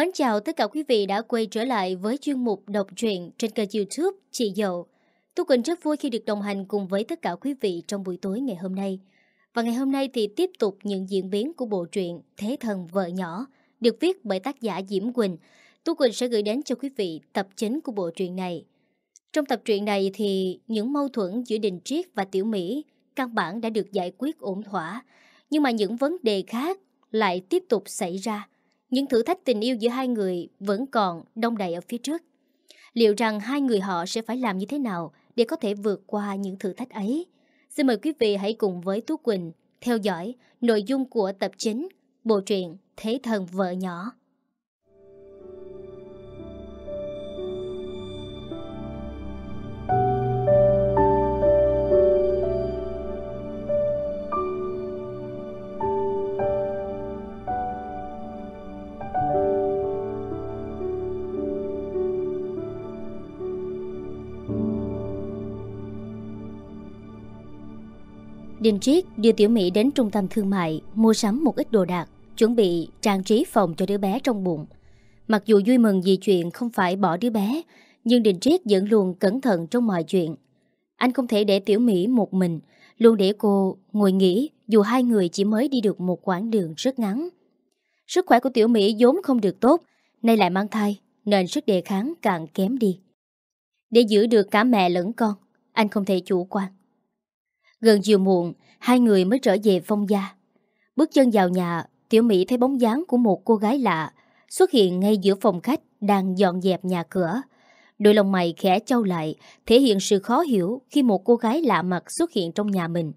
Mến chào tất cả quý vị đã quay trở lại với chuyên mục đọc truyện trên kênh youtube Chị Dậu. Tôi Quỳnh rất vui khi được đồng hành cùng với tất cả quý vị trong buổi tối ngày hôm nay. Và ngày hôm nay thì tiếp tục những diễn biến của bộ truyện Thế Thần Vợ Nhỏ được viết bởi tác giả Diễm Quỳnh. Tôi Quỳnh sẽ gửi đến cho quý vị tập chính của bộ truyện này. Trong tập truyện này thì những mâu thuẫn giữa Đình Triết và Tiểu Mỹ căn bản đã được giải quyết ổn thỏa. Nhưng mà những vấn đề khác lại tiếp tục xảy ra những thử thách tình yêu giữa hai người vẫn còn đông đầy ở phía trước. Liệu rằng hai người họ sẽ phải làm như thế nào để có thể vượt qua những thử thách ấy? Xin mời quý vị hãy cùng với Tú Quỳnh theo dõi nội dung của tập chính bộ truyện Thế thần vợ nhỏ. Đình Triết đưa Tiểu Mỹ đến trung tâm thương mại mua sắm một ít đồ đạc, chuẩn bị trang trí phòng cho đứa bé trong bụng. Mặc dù vui mừng vì chuyện không phải bỏ đứa bé, nhưng Đình Triết vẫn luôn cẩn thận trong mọi chuyện. Anh không thể để Tiểu Mỹ một mình, luôn để cô ngồi nghỉ dù hai người chỉ mới đi được một quãng đường rất ngắn. Sức khỏe của Tiểu Mỹ vốn không được tốt, nay lại mang thai, nên sức đề kháng càng kém đi. Để giữ được cả mẹ lẫn con, anh không thể chủ quan. Gần chiều muộn, hai người mới trở về phong gia. Bước chân vào nhà, Tiểu Mỹ thấy bóng dáng của một cô gái lạ xuất hiện ngay giữa phòng khách đang dọn dẹp nhà cửa. Đôi lông mày khẽ trâu lại, thể hiện sự khó hiểu khi một cô gái lạ mặt xuất hiện trong nhà mình.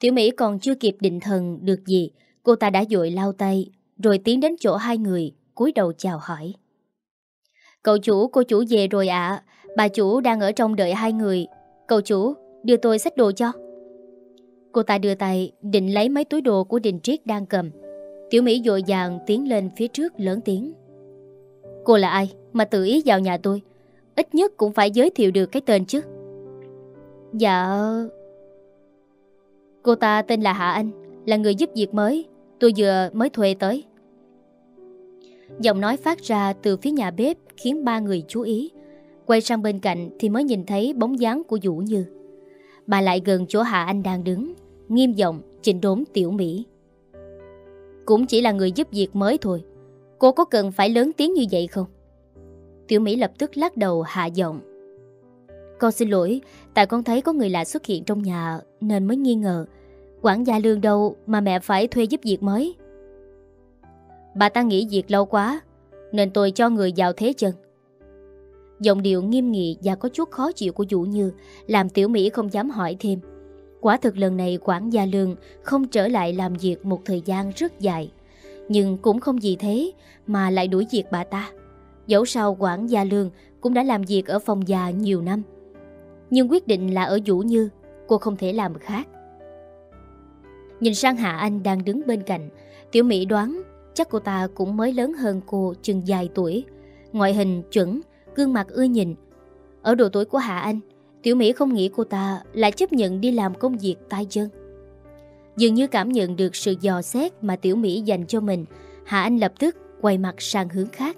Tiểu Mỹ còn chưa kịp định thần được gì, cô ta đã dội lao tay, rồi tiến đến chỗ hai người, cúi đầu chào hỏi. Cậu chủ, cô chủ về rồi ạ, bà chủ đang ở trong đợi hai người. Cậu chủ, đưa tôi sách đồ cho. Cô ta đưa tay định lấy mấy túi đồ của Đình Triết đang cầm Tiểu Mỹ dội dàng tiến lên phía trước lớn tiếng Cô là ai mà tự ý vào nhà tôi Ít nhất cũng phải giới thiệu được cái tên chứ Dạ Cô ta tên là Hạ Anh Là người giúp việc mới Tôi vừa mới thuê tới Giọng nói phát ra từ phía nhà bếp Khiến ba người chú ý Quay sang bên cạnh thì mới nhìn thấy bóng dáng của Vũ Như Bà lại gần chỗ Hạ Anh đang đứng Nghiêm giọng chỉnh đốn Tiểu Mỹ Cũng chỉ là người giúp việc mới thôi Cô có cần phải lớn tiếng như vậy không? Tiểu Mỹ lập tức lắc đầu hạ giọng Con xin lỗi Tại con thấy có người lạ xuất hiện trong nhà Nên mới nghi ngờ Quản gia lương đâu mà mẹ phải thuê giúp việc mới Bà ta nghỉ việc lâu quá Nên tôi cho người vào thế chân Giọng điệu nghiêm nghị và có chút khó chịu của Vũ Như làm Tiểu Mỹ không dám hỏi thêm. Quả thực lần này quản gia lương không trở lại làm việc một thời gian rất dài. Nhưng cũng không vì thế mà lại đuổi việc bà ta. Dẫu sao quản gia lương cũng đã làm việc ở phòng già nhiều năm. Nhưng quyết định là ở Vũ Như, cô không thể làm khác. Nhìn sang Hạ Anh đang đứng bên cạnh, Tiểu Mỹ đoán chắc cô ta cũng mới lớn hơn cô chừng vài tuổi. Ngoại hình chuẩn, gương mặt ưa nhìn. Ở độ tuổi của Hạ Anh, Tiểu Mỹ không nghĩ cô ta lại chấp nhận đi làm công việc tay chân. Dường như cảm nhận được sự dò xét mà Tiểu Mỹ dành cho mình, Hạ Anh lập tức quay mặt sang hướng khác.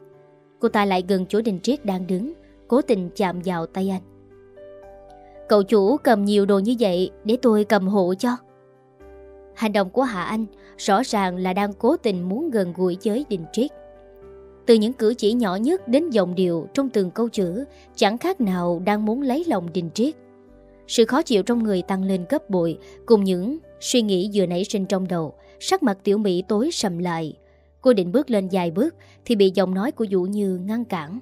Cô ta lại gần chỗ Đình Triết đang đứng, cố tình chạm vào tay anh. Cậu chủ cầm nhiều đồ như vậy để tôi cầm hộ cho. Hành động của Hạ Anh rõ ràng là đang cố tình muốn gần gũi với Đình Triết. Từ những cử chỉ nhỏ nhất đến giọng điệu trong từng câu chữ, chẳng khác nào đang muốn lấy lòng Đình Triết. Sự khó chịu trong người tăng lên gấp bội, cùng những suy nghĩ vừa nảy sinh trong đầu, sắc mặt tiểu Mỹ tối sầm lại. Cô định bước lên vài bước thì bị giọng nói của Vũ Như ngăn cản.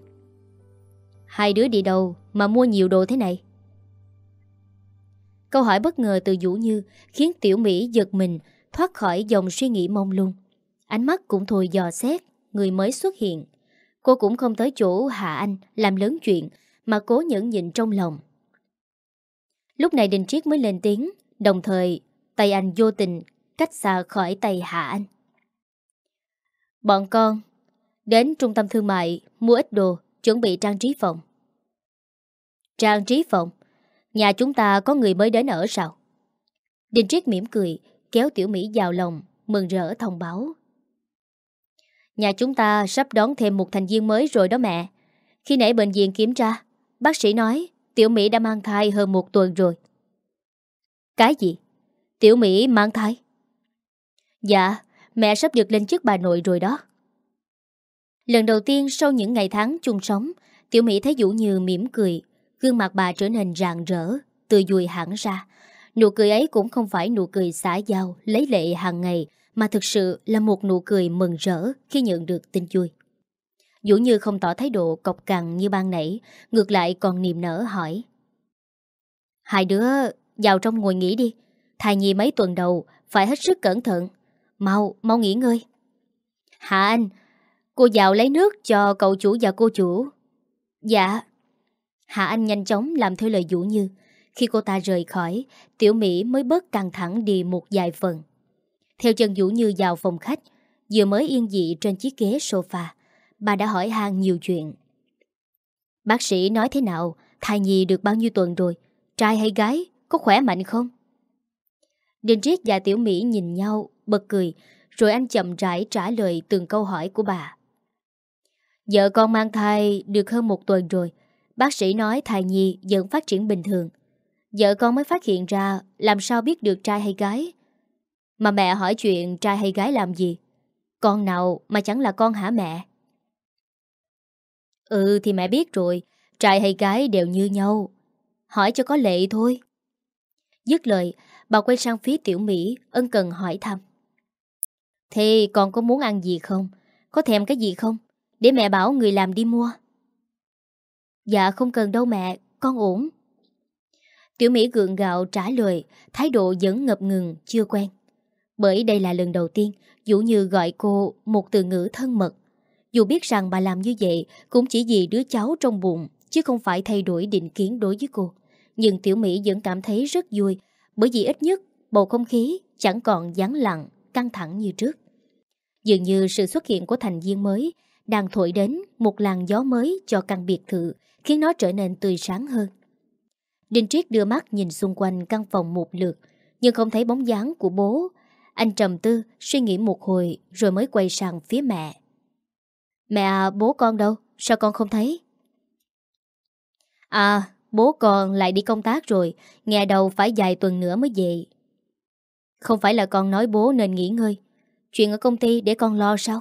Hai đứa đi đâu mà mua nhiều đồ thế này? Câu hỏi bất ngờ từ Vũ Như khiến Tiểu Mỹ giật mình thoát khỏi dòng suy nghĩ mông lung. Ánh mắt cũng thôi dò xét người mới xuất hiện. Cô cũng không tới chỗ Hạ Anh làm lớn chuyện mà cố nhẫn nhịn trong lòng. Lúc này Đình Triết mới lên tiếng, đồng thời tay anh vô tình cách xa khỏi tay Hạ Anh. Bọn con đến trung tâm thương mại mua ít đồ, chuẩn bị trang trí phòng. Trang trí phòng? Nhà chúng ta có người mới đến ở sao? Đình Triết mỉm cười, kéo Tiểu Mỹ vào lòng, mừng rỡ thông báo. Nhà chúng ta sắp đón thêm một thành viên mới rồi đó mẹ. Khi nãy bệnh viện kiểm tra, bác sĩ nói Tiểu Mỹ đã mang thai hơn một tuần rồi. Cái gì? Tiểu Mỹ mang thai? Dạ, mẹ sắp được lên chức bà nội rồi đó. Lần đầu tiên sau những ngày tháng chung sống, Tiểu Mỹ thấy Vũ Như mỉm cười, gương mặt bà trở nên rạng rỡ, từ vui hẳn ra. Nụ cười ấy cũng không phải nụ cười xã giao, lấy lệ hàng ngày, mà thực sự là một nụ cười mừng rỡ khi nhận được tin vui. Dũ như không tỏ thái độ cọc cằn như ban nãy, ngược lại còn niềm nở hỏi. Hai đứa vào trong ngồi nghỉ đi, thai nhi mấy tuần đầu phải hết sức cẩn thận, mau, mau nghỉ ngơi. Hạ anh, cô vào lấy nước cho cậu chủ và cô chủ. Dạ. Hạ Anh nhanh chóng làm theo lời Vũ Như. Khi cô ta rời khỏi, Tiểu Mỹ mới bớt căng thẳng đi một vài phần. Theo chân Vũ Như vào phòng khách, vừa mới yên dị trên chiếc ghế sofa, bà đã hỏi han nhiều chuyện. Bác sĩ nói thế nào, thai nhi được bao nhiêu tuần rồi, trai hay gái, có khỏe mạnh không? Đình Triết và Tiểu Mỹ nhìn nhau, bật cười, rồi anh chậm rãi trả lời từng câu hỏi của bà. Vợ con mang thai được hơn một tuần rồi, bác sĩ nói thai nhi vẫn phát triển bình thường. Vợ con mới phát hiện ra làm sao biết được trai hay gái, mà mẹ hỏi chuyện trai hay gái làm gì Con nào mà chẳng là con hả mẹ Ừ thì mẹ biết rồi Trai hay gái đều như nhau Hỏi cho có lệ thôi Dứt lời Bà quay sang phía tiểu Mỹ Ân cần hỏi thăm Thế con có muốn ăn gì không Có thèm cái gì không Để mẹ bảo người làm đi mua Dạ không cần đâu mẹ Con ổn Tiểu Mỹ gượng gạo trả lời, thái độ vẫn ngập ngừng, chưa quen. Bởi đây là lần đầu tiên Vũ Như gọi cô một từ ngữ thân mật Dù biết rằng bà làm như vậy Cũng chỉ vì đứa cháu trong bụng Chứ không phải thay đổi định kiến đối với cô Nhưng Tiểu Mỹ vẫn cảm thấy rất vui Bởi vì ít nhất bầu không khí Chẳng còn gián lặng, căng thẳng như trước Dường như sự xuất hiện của thành viên mới Đang thổi đến một làn gió mới cho căn biệt thự Khiến nó trở nên tươi sáng hơn Đinh Triết đưa mắt nhìn xung quanh căn phòng một lượt Nhưng không thấy bóng dáng của bố anh trầm tư, suy nghĩ một hồi rồi mới quay sang phía mẹ. Mẹ à, bố con đâu? Sao con không thấy? À, bố con lại đi công tác rồi, nghe đầu phải vài tuần nữa mới về. Không phải là con nói bố nên nghỉ ngơi, chuyện ở công ty để con lo sao?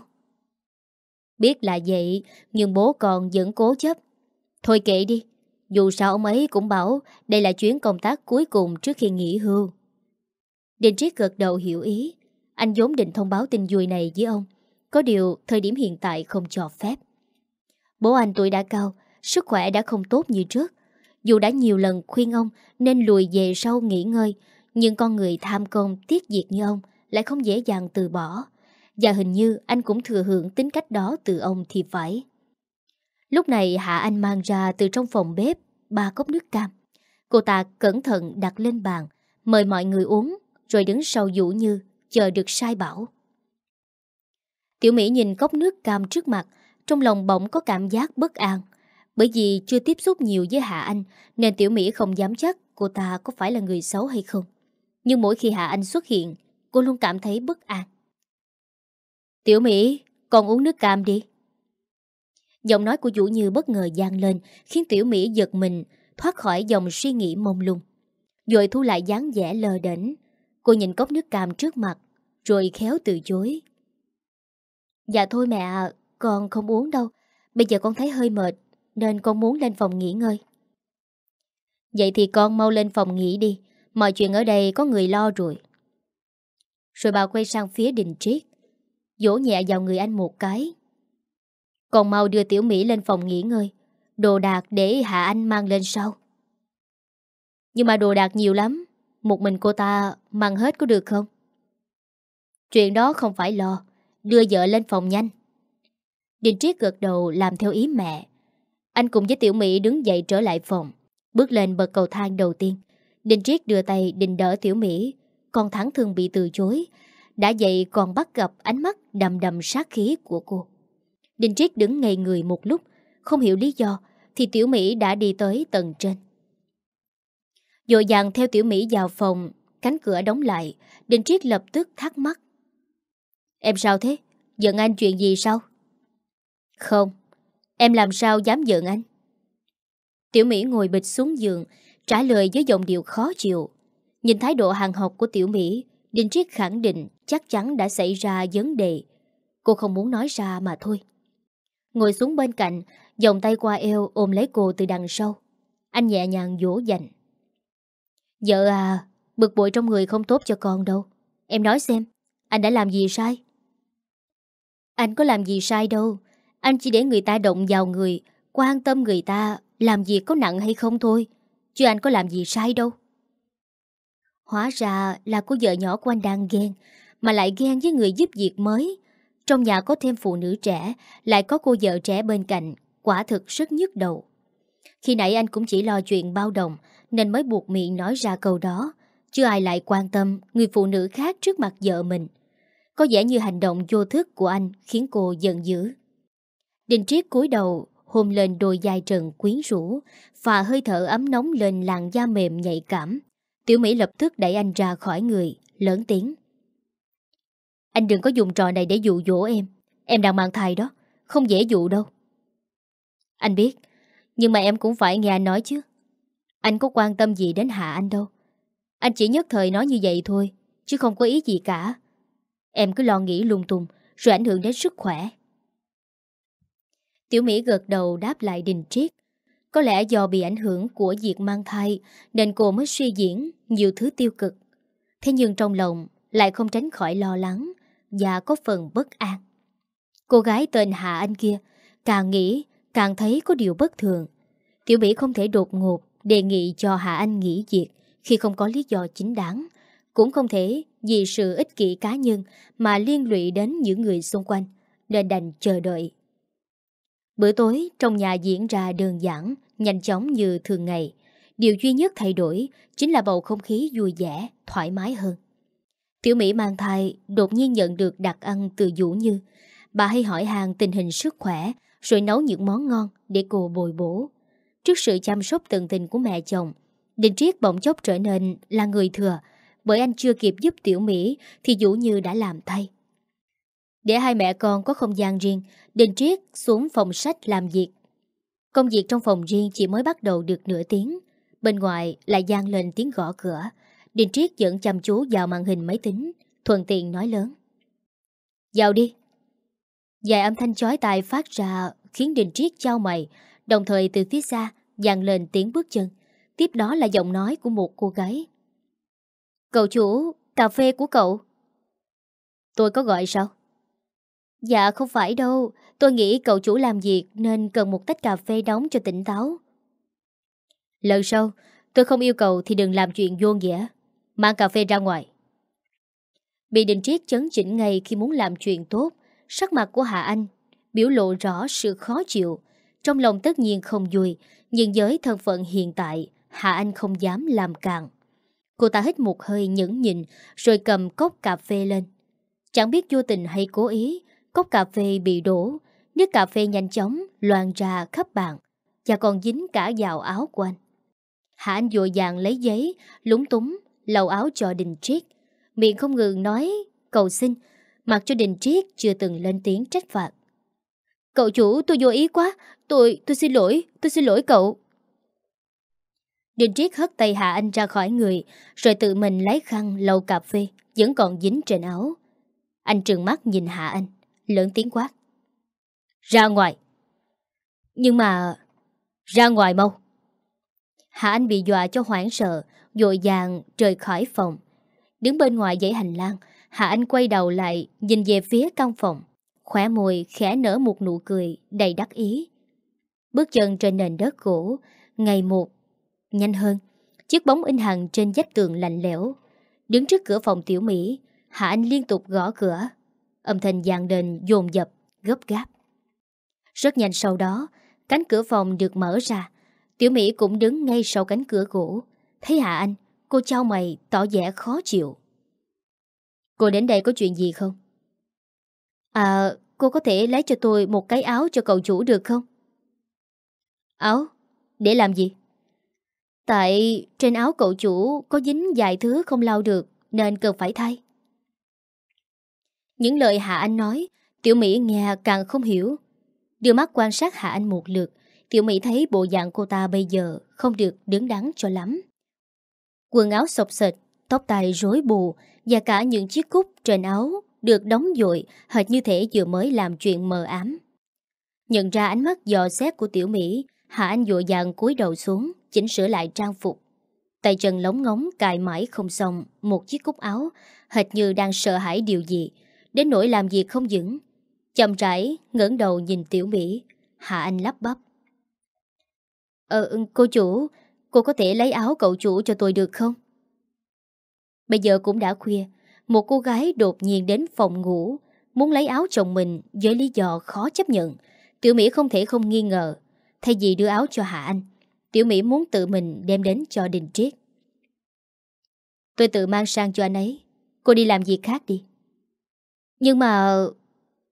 Biết là vậy, nhưng bố con vẫn cố chấp. Thôi kệ đi, dù sao ông ấy cũng bảo đây là chuyến công tác cuối cùng trước khi nghỉ hưu. Đình Triết gật đầu hiểu ý. Anh vốn định thông báo tin vui này với ông. Có điều thời điểm hiện tại không cho phép. Bố anh tuổi đã cao, sức khỏe đã không tốt như trước. Dù đã nhiều lần khuyên ông nên lùi về sau nghỉ ngơi, nhưng con người tham công tiết diệt như ông lại không dễ dàng từ bỏ. Và hình như anh cũng thừa hưởng tính cách đó từ ông thì phải. Lúc này Hạ Anh mang ra từ trong phòng bếp ba cốc nước cam. Cô ta cẩn thận đặt lên bàn, mời mọi người uống rồi đứng sau Vũ Như, chờ được sai bảo. Tiểu Mỹ nhìn cốc nước cam trước mặt, trong lòng bỗng có cảm giác bất an. Bởi vì chưa tiếp xúc nhiều với Hạ Anh, nên Tiểu Mỹ không dám chắc cô ta có phải là người xấu hay không. Nhưng mỗi khi Hạ Anh xuất hiện, cô luôn cảm thấy bất an. Tiểu Mỹ, còn uống nước cam đi. Giọng nói của Vũ Như bất ngờ gian lên, khiến Tiểu Mỹ giật mình, thoát khỏi dòng suy nghĩ mông lung. Rồi thu lại dáng vẻ lờ đỉnh, Cô nhìn cốc nước cam trước mặt Rồi khéo từ chối Dạ thôi mẹ Con không uống đâu Bây giờ con thấy hơi mệt Nên con muốn lên phòng nghỉ ngơi Vậy thì con mau lên phòng nghỉ đi Mọi chuyện ở đây có người lo rồi Rồi bà quay sang phía đình triết vỗ nhẹ vào người anh một cái Còn mau đưa Tiểu Mỹ lên phòng nghỉ ngơi Đồ đạc để Hạ Anh mang lên sau Nhưng mà đồ đạc nhiều lắm một mình cô ta mang hết có được không? Chuyện đó không phải lo Đưa vợ lên phòng nhanh Đình Triết gật đầu làm theo ý mẹ Anh cùng với Tiểu Mỹ đứng dậy trở lại phòng Bước lên bậc cầu thang đầu tiên Đình Triết đưa tay định đỡ Tiểu Mỹ Còn Thắng thường bị từ chối Đã dậy còn bắt gặp ánh mắt đầm đầm sát khí của cô Đình Triết đứng ngây người một lúc Không hiểu lý do Thì Tiểu Mỹ đã đi tới tầng trên Dội dàng theo Tiểu Mỹ vào phòng, cánh cửa đóng lại, Đình Triết lập tức thắc mắc. Em sao thế? Giận anh chuyện gì sao? Không, em làm sao dám giận anh? Tiểu Mỹ ngồi bịch xuống giường, trả lời với giọng điệu khó chịu. Nhìn thái độ hàng học của Tiểu Mỹ, Đình Triết khẳng định chắc chắn đã xảy ra vấn đề. Cô không muốn nói ra mà thôi. Ngồi xuống bên cạnh, dòng tay qua eo ôm lấy cô từ đằng sau. Anh nhẹ nhàng dỗ dành. Vợ à, bực bội trong người không tốt cho con đâu. Em nói xem, anh đã làm gì sai? Anh có làm gì sai đâu. Anh chỉ để người ta động vào người, quan tâm người ta làm việc có nặng hay không thôi. Chứ anh có làm gì sai đâu. Hóa ra là cô vợ nhỏ của anh đang ghen, mà lại ghen với người giúp việc mới. Trong nhà có thêm phụ nữ trẻ, lại có cô vợ trẻ bên cạnh, quả thực rất nhức đầu. Khi nãy anh cũng chỉ lo chuyện bao đồng, nên mới buộc miệng nói ra câu đó. Chưa ai lại quan tâm người phụ nữ khác trước mặt vợ mình. Có vẻ như hành động vô thức của anh khiến cô giận dữ. Đình Triết cúi đầu hôn lên đôi dài trần quyến rũ và hơi thở ấm nóng lên làn da mềm nhạy cảm. Tiểu Mỹ lập tức đẩy anh ra khỏi người, lớn tiếng. Anh đừng có dùng trò này để dụ dỗ em. Em đang mang thai đó, không dễ dụ đâu. Anh biết, nhưng mà em cũng phải nghe anh nói chứ. Anh có quan tâm gì đến Hạ Anh đâu. Anh chỉ nhất thời nói như vậy thôi, chứ không có ý gì cả. Em cứ lo nghĩ lung tung, rồi ảnh hưởng đến sức khỏe. Tiểu Mỹ gật đầu đáp lại Đình Triết. Có lẽ do bị ảnh hưởng của việc mang thai nên cô mới suy diễn nhiều thứ tiêu cực. Thế nhưng trong lòng lại không tránh khỏi lo lắng và có phần bất an. Cô gái tên Hạ Anh kia càng nghĩ càng thấy có điều bất thường. Tiểu Mỹ không thể đột ngột đề nghị cho Hà Anh nghỉ việc khi không có lý do chính đáng. Cũng không thể vì sự ích kỷ cá nhân mà liên lụy đến những người xung quanh, nên đành chờ đợi. Bữa tối trong nhà diễn ra đơn giản, nhanh chóng như thường ngày. Điều duy nhất thay đổi chính là bầu không khí vui vẻ, thoải mái hơn. Tiểu Mỹ mang thai đột nhiên nhận được đặc ăn từ Vũ Như. Bà hay hỏi hàng tình hình sức khỏe rồi nấu những món ngon để cô bồi bổ trước sự chăm sóc tận tình của mẹ chồng. Đình Triết bỗng chốc trở nên là người thừa, bởi anh chưa kịp giúp Tiểu Mỹ thì Vũ Như đã làm thay. Để hai mẹ con có không gian riêng, Đình Triết xuống phòng sách làm việc. Công việc trong phòng riêng chỉ mới bắt đầu được nửa tiếng, bên ngoài lại gian lên tiếng gõ cửa. Đình Triết dẫn chăm chú vào màn hình máy tính, thuận tiện nói lớn. Vào đi. Dài âm thanh chói tai phát ra khiến Đình Triết trao mày, Đồng thời từ phía xa vang lên tiếng bước chân Tiếp đó là giọng nói của một cô gái Cậu chủ, cà phê của cậu Tôi có gọi sao? Dạ không phải đâu Tôi nghĩ cậu chủ làm việc Nên cần một tách cà phê đóng cho tỉnh táo Lần sau Tôi không yêu cầu thì đừng làm chuyện vô nghĩa Mang cà phê ra ngoài Bị đình triết chấn chỉnh ngay khi muốn làm chuyện tốt Sắc mặt của Hạ Anh Biểu lộ rõ sự khó chịu trong lòng tất nhiên không vui, nhưng với thân phận hiện tại, Hạ Anh không dám làm càng. Cô ta hít một hơi nhẫn nhịn rồi cầm cốc cà phê lên. Chẳng biết vô tình hay cố ý, cốc cà phê bị đổ, nước cà phê nhanh chóng loan ra khắp bàn và còn dính cả vào áo của anh. Hạ Anh vội vàng lấy giấy, lúng túng, lầu áo cho Đình Triết. Miệng không ngừng nói, cầu xin, mặc cho Đình Triết chưa từng lên tiếng trách phạt. Cậu chủ tôi vô ý quá Tôi, tôi xin lỗi, tôi xin lỗi cậu Đình Triết hất tay Hạ Anh ra khỏi người Rồi tự mình lấy khăn lầu cà phê Vẫn còn dính trên áo Anh trừng mắt nhìn Hạ Anh Lớn tiếng quát Ra ngoài Nhưng mà Ra ngoài mau Hạ Anh bị dọa cho hoảng sợ Dội vàng rời khỏi phòng Đứng bên ngoài dãy hành lang Hạ Anh quay đầu lại Nhìn về phía căn phòng khỏe môi khẽ nở một nụ cười đầy đắc ý. Bước chân trên nền đất gỗ, ngày một, nhanh hơn, chiếc bóng in hằng trên vách tường lạnh lẽo. Đứng trước cửa phòng tiểu Mỹ, Hạ Anh liên tục gõ cửa. Âm thanh dàn đền dồn dập, gấp gáp. Rất nhanh sau đó, cánh cửa phòng được mở ra. Tiểu Mỹ cũng đứng ngay sau cánh cửa gỗ. Thấy Hạ Anh, cô trao mày tỏ vẻ khó chịu. Cô đến đây có chuyện gì không? À, cô có thể lấy cho tôi một cái áo cho cậu chủ được không? Áo? Để làm gì? Tại trên áo cậu chủ có dính vài thứ không lau được nên cần phải thay. Những lời Hạ Anh nói, Tiểu Mỹ nghe càng không hiểu. Đưa mắt quan sát Hạ Anh một lượt, Tiểu Mỹ thấy bộ dạng cô ta bây giờ không được đứng đắn cho lắm. Quần áo sọc sệt, tóc tai rối bù và cả những chiếc cúc trên áo được đóng dội hệt như thể vừa mới làm chuyện mờ ám. Nhận ra ánh mắt dò xét của tiểu Mỹ, Hạ Anh dội dàng cúi đầu xuống, chỉnh sửa lại trang phục. Tay chân lóng ngóng cài mãi không xong một chiếc cúc áo, hệt như đang sợ hãi điều gì, đến nỗi làm việc không dững, Chậm rãi, ngẩng đầu nhìn tiểu Mỹ, Hạ Anh lắp bắp. Ờ, ừ, cô chủ, cô có thể lấy áo cậu chủ cho tôi được không? Bây giờ cũng đã khuya, một cô gái đột nhiên đến phòng ngủ, muốn lấy áo chồng mình với lý do khó chấp nhận. Tiểu Mỹ không thể không nghi ngờ, thay vì đưa áo cho Hạ Anh, Tiểu Mỹ muốn tự mình đem đến cho Đình Triết. Tôi tự mang sang cho anh ấy, cô đi làm việc khác đi. Nhưng mà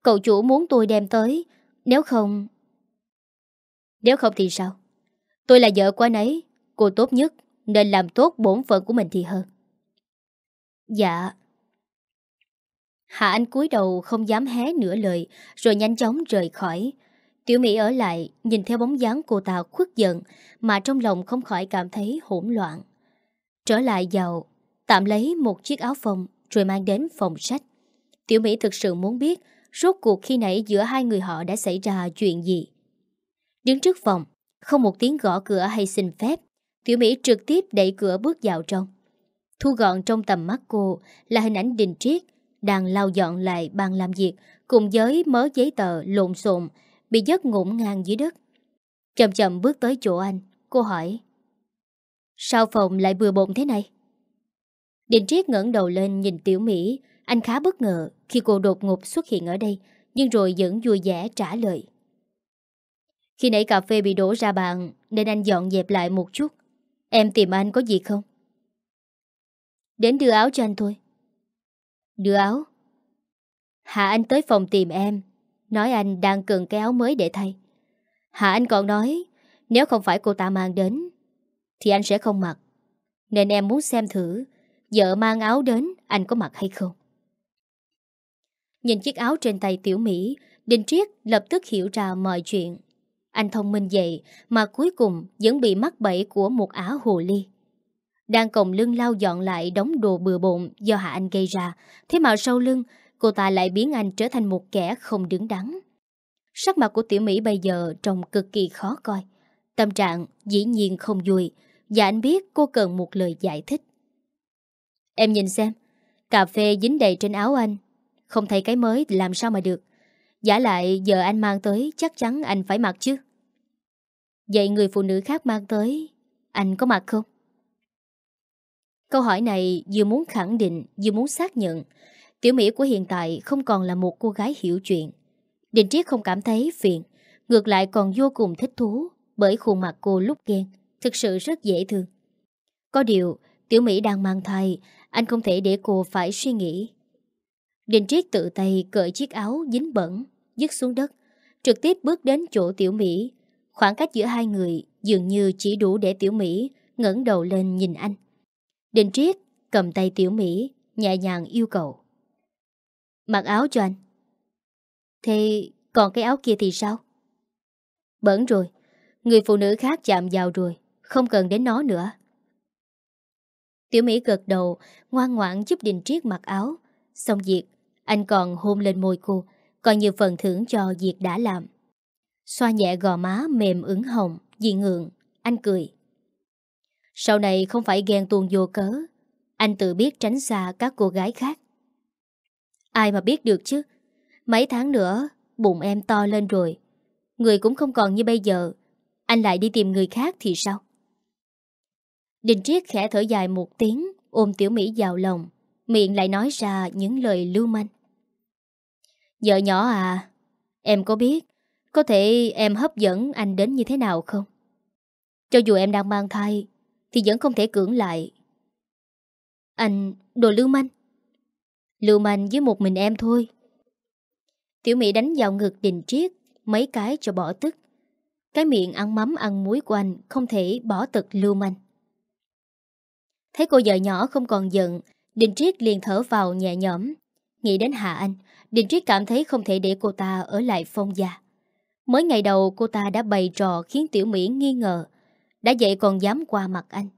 cậu chủ muốn tôi đem tới, nếu không... Nếu không thì sao? Tôi là vợ của anh ấy, cô tốt nhất nên làm tốt bổn phận của mình thì hơn. Dạ, Hạ Anh cúi đầu không dám hé nửa lời Rồi nhanh chóng rời khỏi Tiểu Mỹ ở lại Nhìn theo bóng dáng cô ta khuất giận Mà trong lòng không khỏi cảm thấy hỗn loạn Trở lại giàu Tạm lấy một chiếc áo phông Rồi mang đến phòng sách Tiểu Mỹ thực sự muốn biết Rốt cuộc khi nãy giữa hai người họ đã xảy ra chuyện gì Đứng trước phòng Không một tiếng gõ cửa hay xin phép Tiểu Mỹ trực tiếp đẩy cửa bước vào trong Thu gọn trong tầm mắt cô Là hình ảnh đình triết đang lau dọn lại bàn làm việc cùng với mớ giấy tờ lộn xộn bị giấc ngổn ngang dưới đất. Chậm chậm bước tới chỗ anh, cô hỏi Sao phòng lại bừa bộn thế này? Đình Triết ngẩng đầu lên nhìn Tiểu Mỹ, anh khá bất ngờ khi cô đột ngột xuất hiện ở đây, nhưng rồi vẫn vui vẻ trả lời. Khi nãy cà phê bị đổ ra bàn, nên anh dọn dẹp lại một chút. Em tìm anh có gì không? Đến đưa áo cho anh thôi. Đưa áo Hạ Anh tới phòng tìm em Nói anh đang cần cái áo mới để thay Hạ Anh còn nói Nếu không phải cô ta mang đến Thì anh sẽ không mặc Nên em muốn xem thử Vợ mang áo đến anh có mặc hay không Nhìn chiếc áo trên tay Tiểu Mỹ Đình Triết lập tức hiểu ra mọi chuyện Anh thông minh vậy Mà cuối cùng vẫn bị mắc bẫy của một ả hồ ly đang còng lưng lau dọn lại đống đồ bừa bộn do Hạ Anh gây ra, thế mà sau lưng, cô ta lại biến anh trở thành một kẻ không đứng đắn. Sắc mặt của tiểu Mỹ bây giờ trông cực kỳ khó coi. Tâm trạng dĩ nhiên không vui, và anh biết cô cần một lời giải thích. Em nhìn xem, cà phê dính đầy trên áo anh, không thấy cái mới làm sao mà được. Giả lại giờ anh mang tới chắc chắn anh phải mặc chứ. Vậy người phụ nữ khác mang tới, anh có mặc không? Câu hỏi này vừa muốn khẳng định vừa muốn xác nhận Tiểu Mỹ của hiện tại không còn là một cô gái hiểu chuyện Đình Triết không cảm thấy phiền Ngược lại còn vô cùng thích thú Bởi khuôn mặt cô lúc ghen Thực sự rất dễ thương Có điều Tiểu Mỹ đang mang thai Anh không thể để cô phải suy nghĩ Đình Triết tự tay cởi chiếc áo dính bẩn Dứt xuống đất Trực tiếp bước đến chỗ Tiểu Mỹ Khoảng cách giữa hai người Dường như chỉ đủ để Tiểu Mỹ ngẩng đầu lên nhìn anh Đình Triết cầm tay Tiểu Mỹ, nhẹ nhàng yêu cầu. Mặc áo cho anh. Thế còn cái áo kia thì sao? Bẩn rồi, người phụ nữ khác chạm vào rồi, không cần đến nó nữa. Tiểu Mỹ gật đầu, ngoan ngoãn giúp Đình Triết mặc áo. Xong việc, anh còn hôn lên môi cô, coi như phần thưởng cho việc đã làm. Xoa nhẹ gò má mềm ửng hồng, dị ngượng, anh cười. Sau này không phải ghen tuông vô cớ Anh tự biết tránh xa các cô gái khác Ai mà biết được chứ Mấy tháng nữa Bụng em to lên rồi Người cũng không còn như bây giờ Anh lại đi tìm người khác thì sao Đình Triết khẽ thở dài một tiếng Ôm Tiểu Mỹ vào lòng Miệng lại nói ra những lời lưu manh Vợ nhỏ à Em có biết Có thể em hấp dẫn anh đến như thế nào không Cho dù em đang mang thai thì vẫn không thể cưỡng lại Anh, đồ lưu manh Lưu manh với một mình em thôi Tiểu Mỹ đánh vào ngực đình triết Mấy cái cho bỏ tức Cái miệng ăn mắm ăn muối của anh Không thể bỏ tật lưu manh Thấy cô vợ nhỏ không còn giận Đình triết liền thở vào nhẹ nhõm Nghĩ đến Hạ Anh Đình triết cảm thấy không thể để cô ta ở lại phong gia Mới ngày đầu cô ta đã bày trò khiến Tiểu Mỹ nghi ngờ đã vậy còn dám qua mặt anh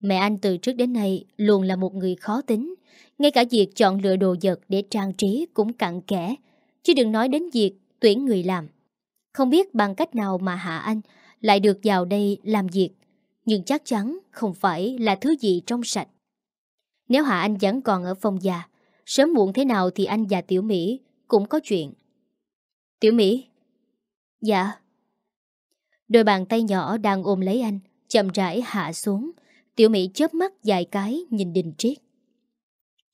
Mẹ anh từ trước đến nay Luôn là một người khó tính Ngay cả việc chọn lựa đồ vật để trang trí Cũng cặn kẽ Chứ đừng nói đến việc tuyển người làm Không biết bằng cách nào mà Hạ Anh Lại được vào đây làm việc Nhưng chắc chắn không phải là thứ gì trong sạch Nếu Hạ Anh vẫn còn ở phòng già Sớm muộn thế nào thì anh và Tiểu Mỹ Cũng có chuyện Tiểu Mỹ Dạ Đôi bàn tay nhỏ đang ôm lấy anh Chậm rãi hạ xuống Tiểu Mỹ chớp mắt vài cái nhìn Đình Triết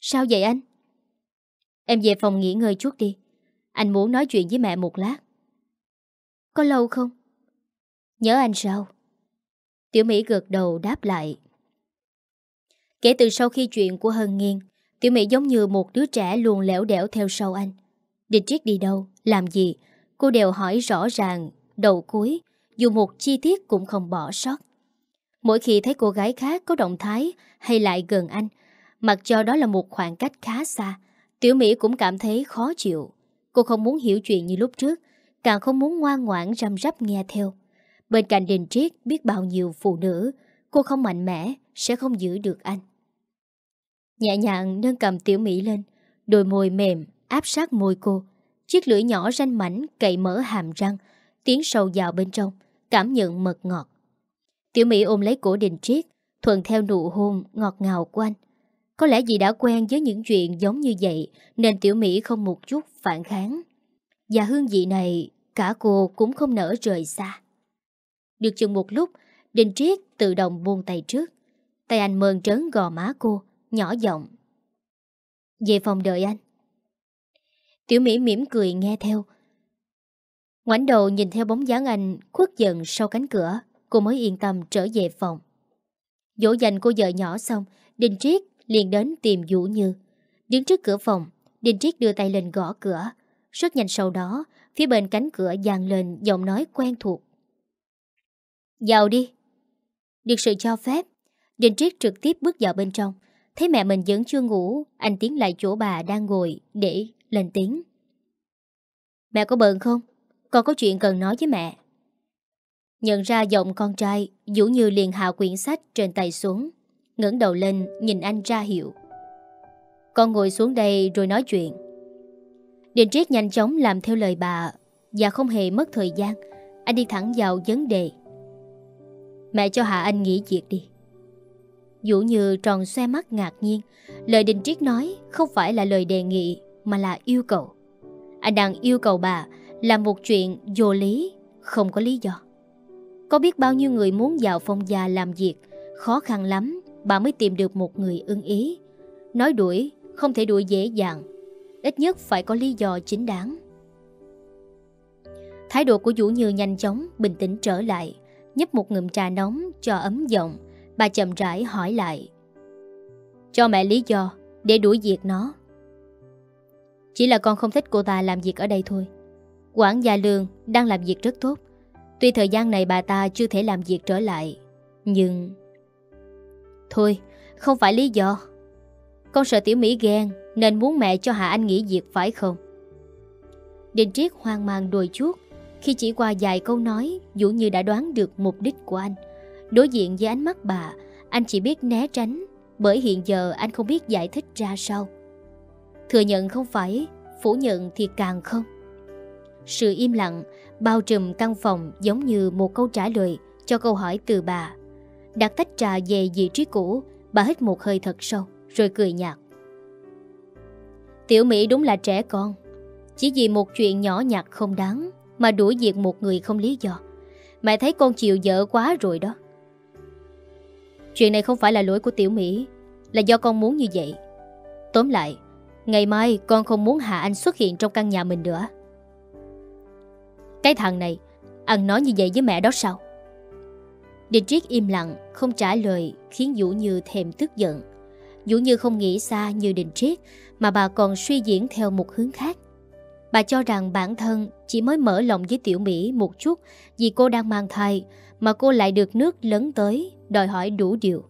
Sao vậy anh? Em về phòng nghỉ ngơi chút đi Anh muốn nói chuyện với mẹ một lát Có lâu không? Nhớ anh sao? Tiểu Mỹ gật đầu đáp lại Kể từ sau khi chuyện của Hân Nghiên Tiểu Mỹ giống như một đứa trẻ luôn lẻo đẻo theo sau anh Đình triết đi đâu, làm gì Cô đều hỏi rõ ràng, đầu cuối dù một chi tiết cũng không bỏ sót. Mỗi khi thấy cô gái khác có động thái hay lại gần anh, mặc cho đó là một khoảng cách khá xa, Tiểu Mỹ cũng cảm thấy khó chịu. Cô không muốn hiểu chuyện như lúc trước, càng không muốn ngoan ngoãn răm rắp nghe theo. Bên cạnh Đình Triết biết bao nhiêu phụ nữ, cô không mạnh mẽ, sẽ không giữ được anh. Nhẹ nhàng nâng cầm Tiểu Mỹ lên, đôi môi mềm áp sát môi cô, chiếc lưỡi nhỏ ranh mảnh cậy mở hàm răng, tiếng sâu vào bên trong cảm nhận mật ngọt. Tiểu Mỹ ôm lấy cổ Đình Triết, thuận theo nụ hôn ngọt ngào của anh. Có lẽ vì đã quen với những chuyện giống như vậy nên Tiểu Mỹ không một chút phản kháng. Và hương vị này cả cô cũng không nỡ rời xa. Được chừng một lúc, Đình Triết tự động buông tay trước. Tay anh mơn trớn gò má cô, nhỏ giọng. Về phòng đợi anh. Tiểu Mỹ mỉm cười nghe theo, Ngoảnh đầu nhìn theo bóng dáng anh khuất dần sau cánh cửa, cô mới yên tâm trở về phòng. Dỗ dành cô vợ nhỏ xong, Đình Triết liền đến tìm Vũ Như. Đứng trước cửa phòng, Đình Triết đưa tay lên gõ cửa. Rất nhanh sau đó, phía bên cánh cửa vang lên giọng nói quen thuộc. Vào đi. Được sự cho phép, Đình Triết trực tiếp bước vào bên trong. Thấy mẹ mình vẫn chưa ngủ, anh tiến lại chỗ bà đang ngồi để lên tiếng. Mẹ có bận không? Con có chuyện cần nói với mẹ Nhận ra giọng con trai Vũ Như liền hạ quyển sách trên tay xuống ngẩng đầu lên nhìn anh ra hiệu Con ngồi xuống đây rồi nói chuyện Đình Triết nhanh chóng làm theo lời bà Và không hề mất thời gian Anh đi thẳng vào vấn đề Mẹ cho Hạ Anh nghỉ việc đi Vũ Như tròn xoe mắt ngạc nhiên Lời Đình Triết nói không phải là lời đề nghị Mà là yêu cầu Anh đang yêu cầu bà là một chuyện vô lý, không có lý do. Có biết bao nhiêu người muốn vào phong gia làm việc, khó khăn lắm bà mới tìm được một người ưng ý. Nói đuổi, không thể đuổi dễ dàng, ít nhất phải có lý do chính đáng. Thái độ của Vũ Như nhanh chóng, bình tĩnh trở lại, nhấp một ngụm trà nóng cho ấm giọng, bà chậm rãi hỏi lại. Cho mẹ lý do để đuổi việc nó. Chỉ là con không thích cô ta làm việc ở đây thôi. Quản Gia Lương đang làm việc rất tốt Tuy thời gian này bà ta chưa thể làm việc trở lại Nhưng Thôi không phải lý do Con sợ tiểu Mỹ ghen Nên muốn mẹ cho Hạ Anh nghỉ việc phải không Đình Triết hoang mang đôi chút Khi chỉ qua vài câu nói Dũ như đã đoán được mục đích của anh Đối diện với ánh mắt bà Anh chỉ biết né tránh Bởi hiện giờ anh không biết giải thích ra sao Thừa nhận không phải Phủ nhận thì càng không sự im lặng bao trùm căn phòng giống như một câu trả lời cho câu hỏi từ bà. Đặt tách trà về vị trí cũ, bà hít một hơi thật sâu rồi cười nhạt. Tiểu Mỹ đúng là trẻ con, chỉ vì một chuyện nhỏ nhặt không đáng mà đuổi việc một người không lý do. Mẹ thấy con chịu vợ quá rồi đó. Chuyện này không phải là lỗi của Tiểu Mỹ, là do con muốn như vậy. Tóm lại, ngày mai con không muốn Hạ Anh xuất hiện trong căn nhà mình nữa. Cái thằng này Ăn nói như vậy với mẹ đó sao triết im lặng Không trả lời khiến Vũ Như thèm tức giận Vũ Như không nghĩ xa như Đình Triết Mà bà còn suy diễn theo một hướng khác Bà cho rằng bản thân chỉ mới mở lòng với Tiểu Mỹ một chút vì cô đang mang thai mà cô lại được nước lớn tới đòi hỏi đủ điều.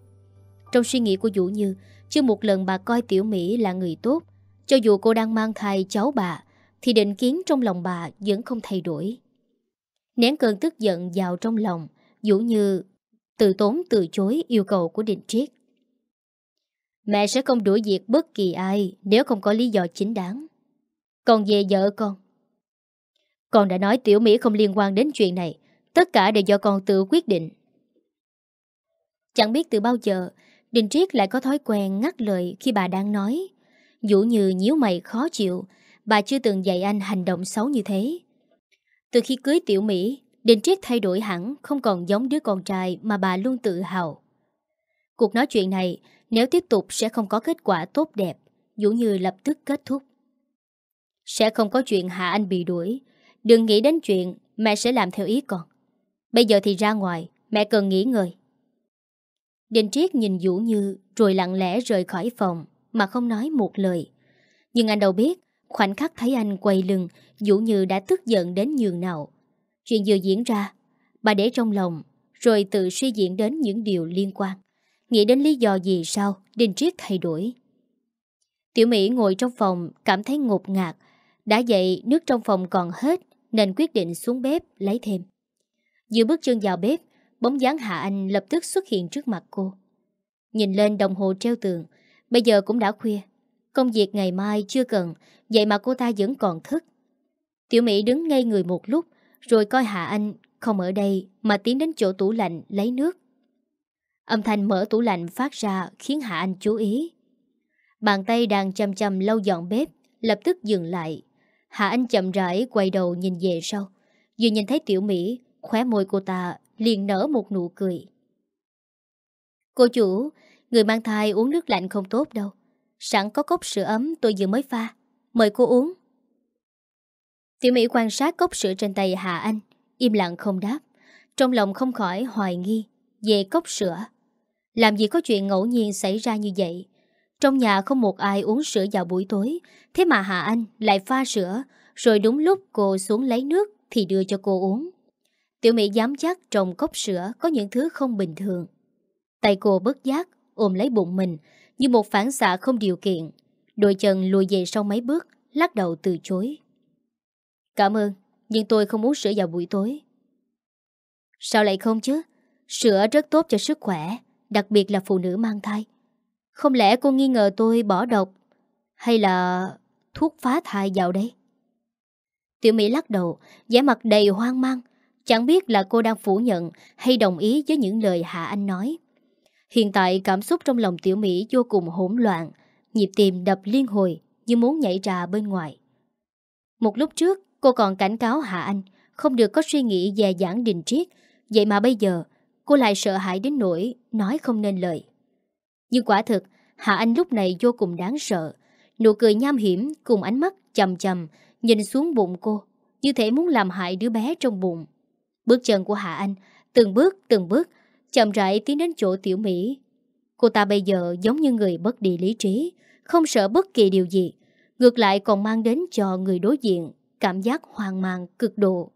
Trong suy nghĩ của Vũ Như, chưa một lần bà coi Tiểu Mỹ là người tốt. Cho dù cô đang mang thai cháu bà thì định kiến trong lòng bà vẫn không thay đổi. Nén cơn tức giận vào trong lòng, dũ như từ tốn từ chối yêu cầu của định triết. Mẹ sẽ không đuổi việc bất kỳ ai nếu không có lý do chính đáng. Còn về vợ con. Con đã nói Tiểu Mỹ không liên quan đến chuyện này, tất cả đều do con tự quyết định. Chẳng biết từ bao giờ, Đình Triết lại có thói quen ngắt lời khi bà đang nói. Dũ như nhíu mày khó chịu, Bà chưa từng dạy anh hành động xấu như thế. Từ khi cưới Tiểu Mỹ, Đình Triết thay đổi hẳn, không còn giống đứa con trai mà bà luôn tự hào. Cuộc nói chuyện này, nếu tiếp tục sẽ không có kết quả tốt đẹp, dũng như lập tức kết thúc. Sẽ không có chuyện Hạ Anh bị đuổi. Đừng nghĩ đến chuyện mẹ sẽ làm theo ý con. Bây giờ thì ra ngoài, mẹ cần nghỉ ngơi. Đình Triết nhìn Vũ Như rồi lặng lẽ rời khỏi phòng mà không nói một lời. Nhưng anh đâu biết Khoảnh khắc thấy anh quay lưng, Vũ Như đã tức giận đến nhường nào. Chuyện vừa diễn ra, bà để trong lòng, rồi tự suy diễn đến những điều liên quan. Nghĩ đến lý do gì sao, Đình Triết thay đổi. Tiểu Mỹ ngồi trong phòng, cảm thấy ngột ngạt. Đã dậy nước trong phòng còn hết, nên quyết định xuống bếp lấy thêm. Vừa bước chân vào bếp, bóng dáng Hạ Anh lập tức xuất hiện trước mặt cô. Nhìn lên đồng hồ treo tường, bây giờ cũng đã khuya, Công việc ngày mai chưa cần Vậy mà cô ta vẫn còn thức Tiểu Mỹ đứng ngay người một lúc Rồi coi Hạ Anh không ở đây Mà tiến đến chỗ tủ lạnh lấy nước Âm thanh mở tủ lạnh phát ra Khiến Hạ Anh chú ý Bàn tay đang chăm chăm lau dọn bếp Lập tức dừng lại Hạ Anh chậm rãi quay đầu nhìn về sau Vừa nhìn thấy Tiểu Mỹ Khóe môi cô ta liền nở một nụ cười Cô chủ Người mang thai uống nước lạnh không tốt đâu Sẵn có cốc sữa ấm tôi vừa mới pha Mời cô uống Tiểu Mỹ quan sát cốc sữa trên tay Hạ Anh Im lặng không đáp Trong lòng không khỏi hoài nghi Về cốc sữa Làm gì có chuyện ngẫu nhiên xảy ra như vậy Trong nhà không một ai uống sữa vào buổi tối Thế mà Hạ Anh lại pha sữa Rồi đúng lúc cô xuống lấy nước Thì đưa cho cô uống Tiểu Mỹ dám chắc trong cốc sữa Có những thứ không bình thường Tay cô bất giác ôm lấy bụng mình như một phản xạ không điều kiện đôi chân lùi về sau mấy bước Lắc đầu từ chối Cảm ơn Nhưng tôi không muốn sữa vào buổi tối Sao lại không chứ Sữa rất tốt cho sức khỏe Đặc biệt là phụ nữ mang thai Không lẽ cô nghi ngờ tôi bỏ độc Hay là thuốc phá thai vào đấy? Tiểu Mỹ lắc đầu vẻ mặt đầy hoang mang Chẳng biết là cô đang phủ nhận Hay đồng ý với những lời Hạ Anh nói Hiện tại cảm xúc trong lòng Tiểu Mỹ vô cùng hỗn loạn, nhịp tim đập liên hồi như muốn nhảy ra bên ngoài. Một lúc trước, cô còn cảnh cáo Hạ Anh không được có suy nghĩ dè dãn đình triết, vậy mà bây giờ cô lại sợ hãi đến nỗi nói không nên lời. Nhưng quả thực, Hạ Anh lúc này vô cùng đáng sợ, nụ cười nham hiểm cùng ánh mắt chầm chầm nhìn xuống bụng cô, như thể muốn làm hại đứa bé trong bụng. Bước chân của Hạ Anh từng bước từng bước Chậm rãi tiến đến chỗ Tiểu Mỹ Cô ta bây giờ giống như người bất đi lý trí Không sợ bất kỳ điều gì Ngược lại còn mang đến cho người đối diện Cảm giác hoang mang cực độ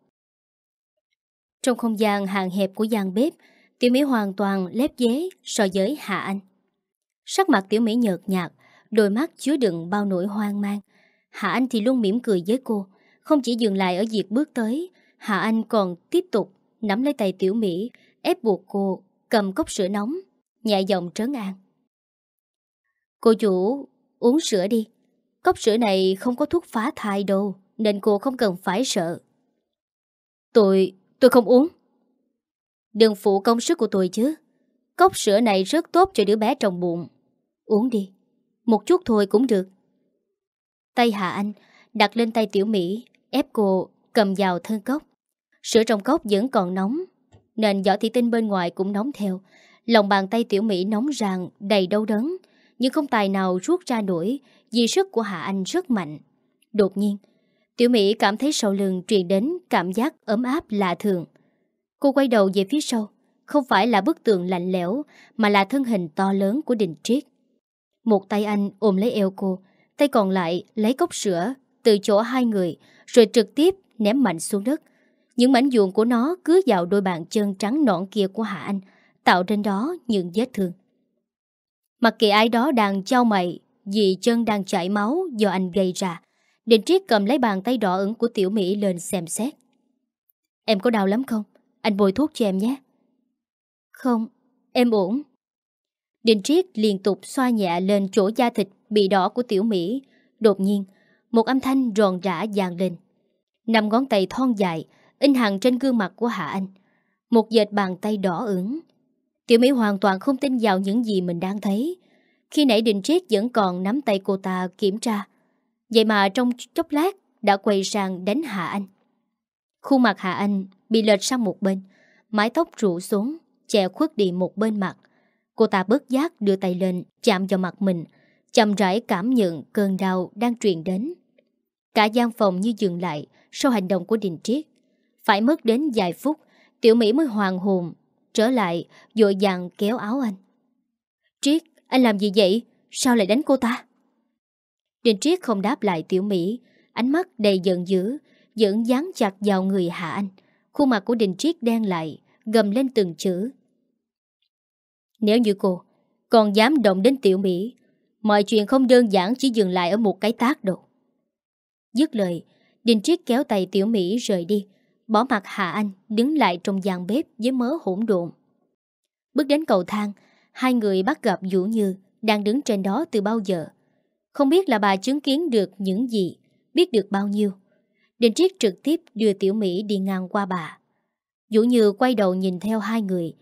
Trong không gian hàng hẹp của gian bếp Tiểu Mỹ hoàn toàn lép dế so với Hạ Anh Sắc mặt Tiểu Mỹ nhợt nhạt Đôi mắt chứa đựng bao nỗi hoang mang Hạ Anh thì luôn mỉm cười với cô Không chỉ dừng lại ở việc bước tới Hạ Anh còn tiếp tục nắm lấy tay Tiểu Mỹ ép buộc cô cầm cốc sữa nóng, nhẹ giọng trấn an. Cô chủ, uống sữa đi. Cốc sữa này không có thuốc phá thai đâu, nên cô không cần phải sợ. Tôi, tôi không uống. Đừng phụ công sức của tôi chứ. Cốc sữa này rất tốt cho đứa bé trong bụng. Uống đi, một chút thôi cũng được. Tay Hạ Anh đặt lên tay Tiểu Mỹ, ép cô cầm vào thân cốc. Sữa trong cốc vẫn còn nóng nên giỏ thủy tinh bên ngoài cũng nóng theo Lòng bàn tay tiểu Mỹ nóng ràng Đầy đau đớn Nhưng không tài nào rút ra nổi Vì sức của Hạ Anh rất mạnh Đột nhiên Tiểu Mỹ cảm thấy sau lưng truyền đến cảm giác ấm áp lạ thường Cô quay đầu về phía sau Không phải là bức tường lạnh lẽo Mà là thân hình to lớn của Đình Triết Một tay anh ôm lấy eo cô Tay còn lại lấy cốc sữa Từ chỗ hai người Rồi trực tiếp ném mạnh xuống đất những mảnh ruộng của nó cứ vào đôi bàn chân trắng nõn kia của Hạ Anh, tạo trên đó những vết thương. Mặc kệ ai đó đang trao mày vì chân đang chảy máu do anh gây ra. Định Triết cầm lấy bàn tay đỏ ửng của Tiểu Mỹ lên xem xét. Em có đau lắm không? Anh bôi thuốc cho em nhé. Không, em ổn. Định Triết liên tục xoa nhẹ lên chỗ da thịt bị đỏ của Tiểu Mỹ. Đột nhiên, một âm thanh ròn rã vang lên. Năm ngón tay thon dài, in hẳn trên gương mặt của Hạ Anh. Một dệt bàn tay đỏ ửng. Tiểu Mỹ hoàn toàn không tin vào những gì mình đang thấy. Khi nãy Đình Triết vẫn còn nắm tay cô ta kiểm tra. Vậy mà trong chốc lát đã quay sang đánh Hạ Anh. Khuôn mặt Hạ Anh bị lệch sang một bên, mái tóc rủ xuống, che khuất đi một bên mặt. Cô ta bớt giác đưa tay lên, chạm vào mặt mình, chậm rãi cảm nhận cơn đau đang truyền đến. Cả gian phòng như dừng lại sau hành động của Đình Triết. Phải mất đến vài phút Tiểu Mỹ mới hoàng hồn Trở lại dội dàng kéo áo anh Triết anh làm gì vậy Sao lại đánh cô ta Đình Triết không đáp lại Tiểu Mỹ Ánh mắt đầy giận dữ vẫn dán chặt vào người Hạ Anh Khuôn mặt của Đình Triết đen lại Gầm lên từng chữ Nếu như cô Còn dám động đến Tiểu Mỹ Mọi chuyện không đơn giản chỉ dừng lại ở một cái tác đâu Dứt lời Đình Triết kéo tay Tiểu Mỹ rời đi bỏ mặt Hạ Anh đứng lại trong gian bếp với mớ hỗn độn. Bước đến cầu thang, hai người bắt gặp Vũ Như đang đứng trên đó từ bao giờ. Không biết là bà chứng kiến được những gì, biết được bao nhiêu. Đình Triết trực tiếp đưa Tiểu Mỹ đi ngang qua bà. Vũ Như quay đầu nhìn theo hai người,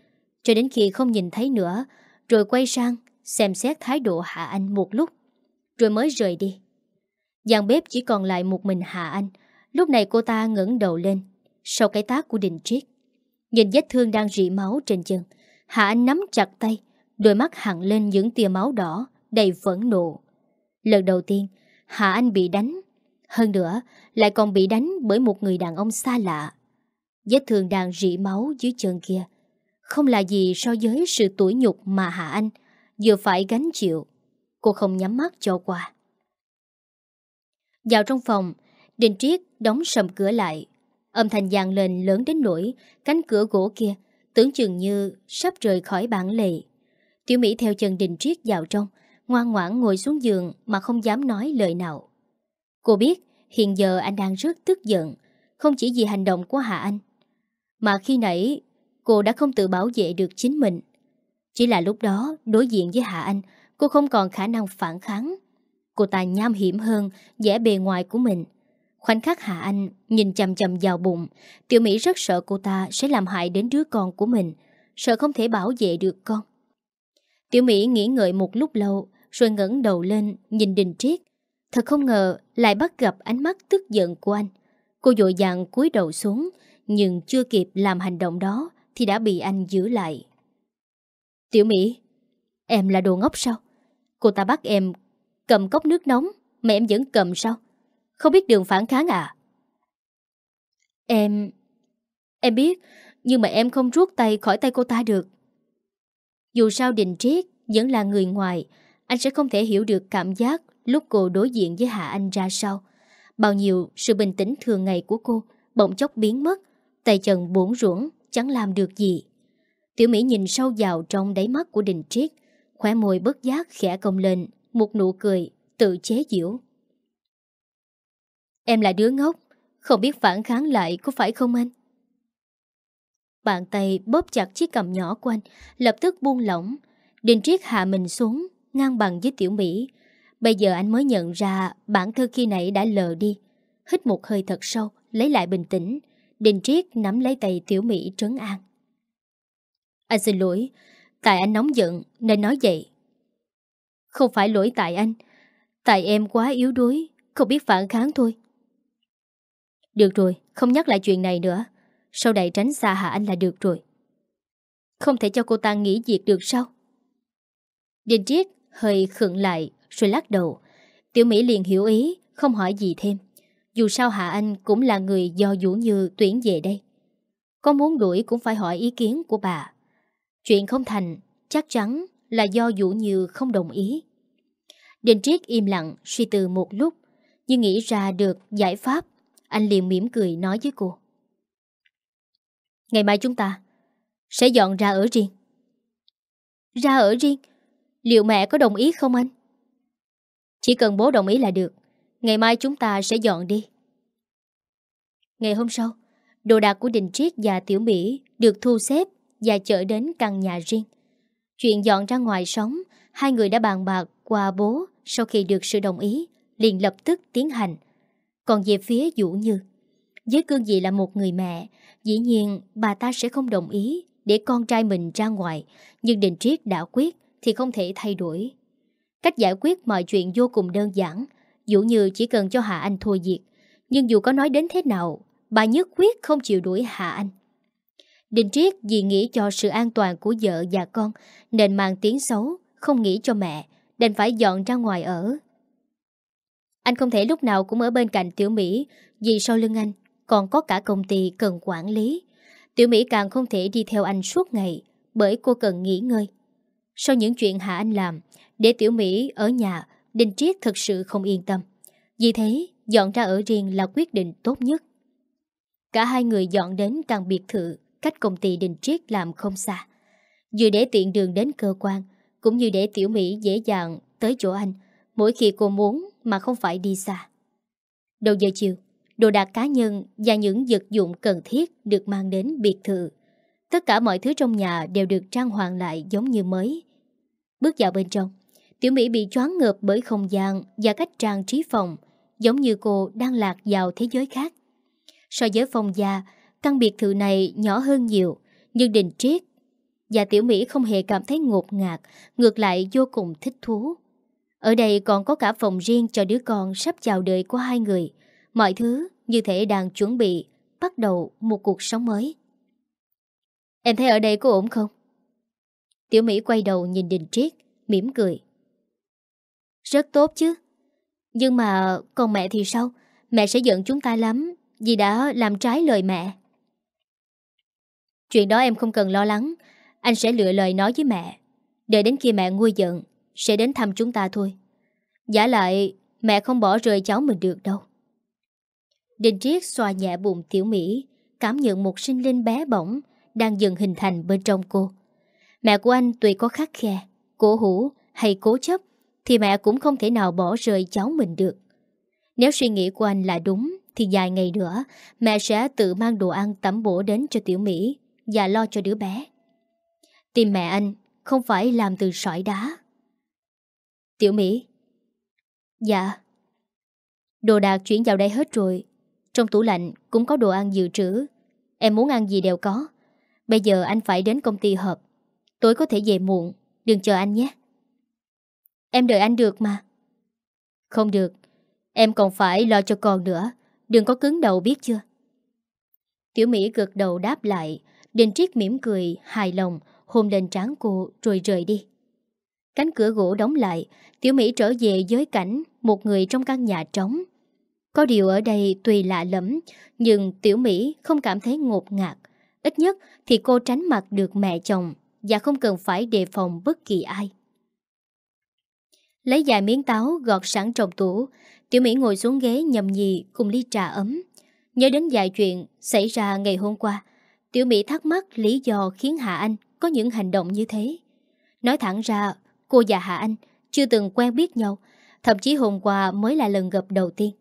cho đến khi không nhìn thấy nữa, rồi quay sang xem xét thái độ Hạ Anh một lúc, rồi mới rời đi. Giàn bếp chỉ còn lại một mình Hạ Anh, lúc này cô ta ngẩng đầu lên, sau cái tác của Đình Triết. Nhìn vết thương đang rỉ máu trên chân, Hạ Anh nắm chặt tay, đôi mắt hẳn lên những tia máu đỏ, đầy phẫn nộ. Lần đầu tiên, Hạ Anh bị đánh, hơn nữa lại còn bị đánh bởi một người đàn ông xa lạ. Vết thương đang rỉ máu dưới chân kia, không là gì so với sự tủi nhục mà Hạ Anh vừa phải gánh chịu. Cô không nhắm mắt cho qua. Vào trong phòng, Đình Triết đóng sầm cửa lại Âm thanh vang lên lớn đến nỗi cánh cửa gỗ kia tưởng chừng như sắp rời khỏi bản lề. Tiểu Mỹ theo chân Đình Triết vào trong, ngoan ngoãn ngồi xuống giường mà không dám nói lời nào. Cô biết hiện giờ anh đang rất tức giận, không chỉ vì hành động của Hạ Anh, mà khi nãy cô đã không tự bảo vệ được chính mình. Chỉ là lúc đó đối diện với Hạ Anh, cô không còn khả năng phản kháng. Cô ta nham hiểm hơn vẻ bề ngoài của mình. Khoảnh khắc Hạ Anh nhìn chầm chầm vào bụng, Tiểu Mỹ rất sợ cô ta sẽ làm hại đến đứa con của mình, sợ không thể bảo vệ được con. Tiểu Mỹ nghĩ ngợi một lúc lâu, rồi ngẩng đầu lên, nhìn Đình Triết. Thật không ngờ lại bắt gặp ánh mắt tức giận của anh. Cô dội dàng cúi đầu xuống, nhưng chưa kịp làm hành động đó thì đã bị anh giữ lại. Tiểu Mỹ, em là đồ ngốc sao? Cô ta bắt em cầm cốc nước nóng mà em vẫn cầm sao? Không biết đường phản kháng à Em Em biết Nhưng mà em không rút tay khỏi tay cô ta được Dù sao Đình Triết Vẫn là người ngoài Anh sẽ không thể hiểu được cảm giác Lúc cô đối diện với Hạ Anh ra sao Bao nhiêu sự bình tĩnh thường ngày của cô Bỗng chốc biến mất Tay chân bổn ruỗng Chẳng làm được gì Tiểu Mỹ nhìn sâu vào trong đáy mắt của Đình Triết Khóe môi bất giác khẽ cong lên Một nụ cười tự chế giễu Em là đứa ngốc Không biết phản kháng lại có phải không anh Bàn tay bóp chặt chiếc cầm nhỏ của anh Lập tức buông lỏng Đình triết hạ mình xuống Ngang bằng với tiểu Mỹ Bây giờ anh mới nhận ra Bản thân khi nãy đã lờ đi Hít một hơi thật sâu Lấy lại bình tĩnh Đình triết nắm lấy tay tiểu Mỹ trấn an Anh xin lỗi Tại anh nóng giận nên nói vậy Không phải lỗi tại anh Tại em quá yếu đuối Không biết phản kháng thôi được rồi, không nhắc lại chuyện này nữa. Sau đây tránh xa hạ anh là được rồi. Không thể cho cô ta nghỉ việc được sao? Đình triết hơi khựng lại rồi lắc đầu. Tiểu Mỹ liền hiểu ý, không hỏi gì thêm. Dù sao Hạ Anh cũng là người do Vũ Như tuyển về đây. Có muốn đuổi cũng phải hỏi ý kiến của bà. Chuyện không thành, chắc chắn là do Vũ Như không đồng ý. Đình Triết im lặng suy tư một lúc, nhưng nghĩ ra được giải pháp anh liền mỉm cười nói với cô Ngày mai chúng ta Sẽ dọn ra ở riêng Ra ở riêng Liệu mẹ có đồng ý không anh? Chỉ cần bố đồng ý là được Ngày mai chúng ta sẽ dọn đi Ngày hôm sau Đồ đạc của Đình Triết và Tiểu Mỹ Được thu xếp và chở đến căn nhà riêng Chuyện dọn ra ngoài sống Hai người đã bàn bạc qua bố Sau khi được sự đồng ý Liền lập tức tiến hành còn về phía Vũ Như Với cương vị là một người mẹ Dĩ nhiên bà ta sẽ không đồng ý Để con trai mình ra ngoài Nhưng Đình Triết đã quyết Thì không thể thay đổi Cách giải quyết mọi chuyện vô cùng đơn giản Vũ Như chỉ cần cho Hạ Anh thua diệt Nhưng dù có nói đến thế nào Bà nhất quyết không chịu đuổi Hạ Anh Đình Triết vì nghĩ cho sự an toàn của vợ và con Nên mang tiếng xấu Không nghĩ cho mẹ Đành phải dọn ra ngoài ở anh không thể lúc nào cũng ở bên cạnh Tiểu Mỹ vì sau lưng anh còn có cả công ty cần quản lý. Tiểu Mỹ càng không thể đi theo anh suốt ngày bởi cô cần nghỉ ngơi. Sau những chuyện Hạ Anh làm, để Tiểu Mỹ ở nhà, Đinh Triết thật sự không yên tâm. Vì thế, dọn ra ở riêng là quyết định tốt nhất. Cả hai người dọn đến căn biệt thự cách công ty Đinh Triết làm không xa. Vừa để tiện đường đến cơ quan, cũng như để Tiểu Mỹ dễ dàng tới chỗ anh mỗi khi cô muốn mà không phải đi xa. Đầu giờ chiều, đồ đạc cá nhân và những vật dụng cần thiết được mang đến biệt thự. Tất cả mọi thứ trong nhà đều được trang hoàng lại giống như mới. Bước vào bên trong, Tiểu Mỹ bị choáng ngợp bởi không gian và cách trang trí phòng, giống như cô đang lạc vào thế giới khác. So với phòng gia, căn biệt thự này nhỏ hơn nhiều, nhưng đình triết và Tiểu Mỹ không hề cảm thấy ngột ngạt, ngược lại vô cùng thích thú. Ở đây còn có cả phòng riêng cho đứa con sắp chào đời của hai người. Mọi thứ như thể đang chuẩn bị bắt đầu một cuộc sống mới. Em thấy ở đây có ổn không? Tiểu Mỹ quay đầu nhìn Đình Triết, mỉm cười. Rất tốt chứ. Nhưng mà còn mẹ thì sao? Mẹ sẽ giận chúng ta lắm vì đã làm trái lời mẹ. Chuyện đó em không cần lo lắng. Anh sẽ lựa lời nói với mẹ. Đợi đến khi mẹ nguôi giận sẽ đến thăm chúng ta thôi. Giả lại, mẹ không bỏ rơi cháu mình được đâu. Đình Triết xoa nhẹ bụng Tiểu Mỹ, cảm nhận một sinh linh bé bỏng đang dần hình thành bên trong cô. Mẹ của anh tuy có khắc khe, cố hủ hay cố chấp, thì mẹ cũng không thể nào bỏ rơi cháu mình được. Nếu suy nghĩ của anh là đúng, thì vài ngày nữa mẹ sẽ tự mang đồ ăn tẩm bổ đến cho Tiểu Mỹ và lo cho đứa bé. Tìm mẹ anh không phải làm từ sỏi đá Tiểu Mỹ Dạ Đồ đạc chuyển vào đây hết rồi Trong tủ lạnh cũng có đồ ăn dự trữ Em muốn ăn gì đều có Bây giờ anh phải đến công ty họp Tối có thể về muộn Đừng chờ anh nhé Em đợi anh được mà Không được Em còn phải lo cho con nữa Đừng có cứng đầu biết chưa Tiểu Mỹ gật đầu đáp lại Đình Triết mỉm cười, hài lòng Hôn lên trán cô rồi rời đi Cánh cửa gỗ đóng lại, Tiểu Mỹ trở về giới cảnh một người trong căn nhà trống. Có điều ở đây tuy lạ lẫm, nhưng Tiểu Mỹ không cảm thấy ngột ngạt. Ít nhất thì cô tránh mặt được mẹ chồng và không cần phải đề phòng bất kỳ ai. Lấy vài miếng táo gọt sẵn trong tủ, Tiểu Mỹ ngồi xuống ghế nhầm nhì cùng ly trà ấm. Nhớ đến vài chuyện xảy ra ngày hôm qua, Tiểu Mỹ thắc mắc lý do khiến Hạ Anh có những hành động như thế. Nói thẳng ra, Cô và Hạ Anh chưa từng quen biết nhau Thậm chí hôm qua mới là lần gặp đầu tiên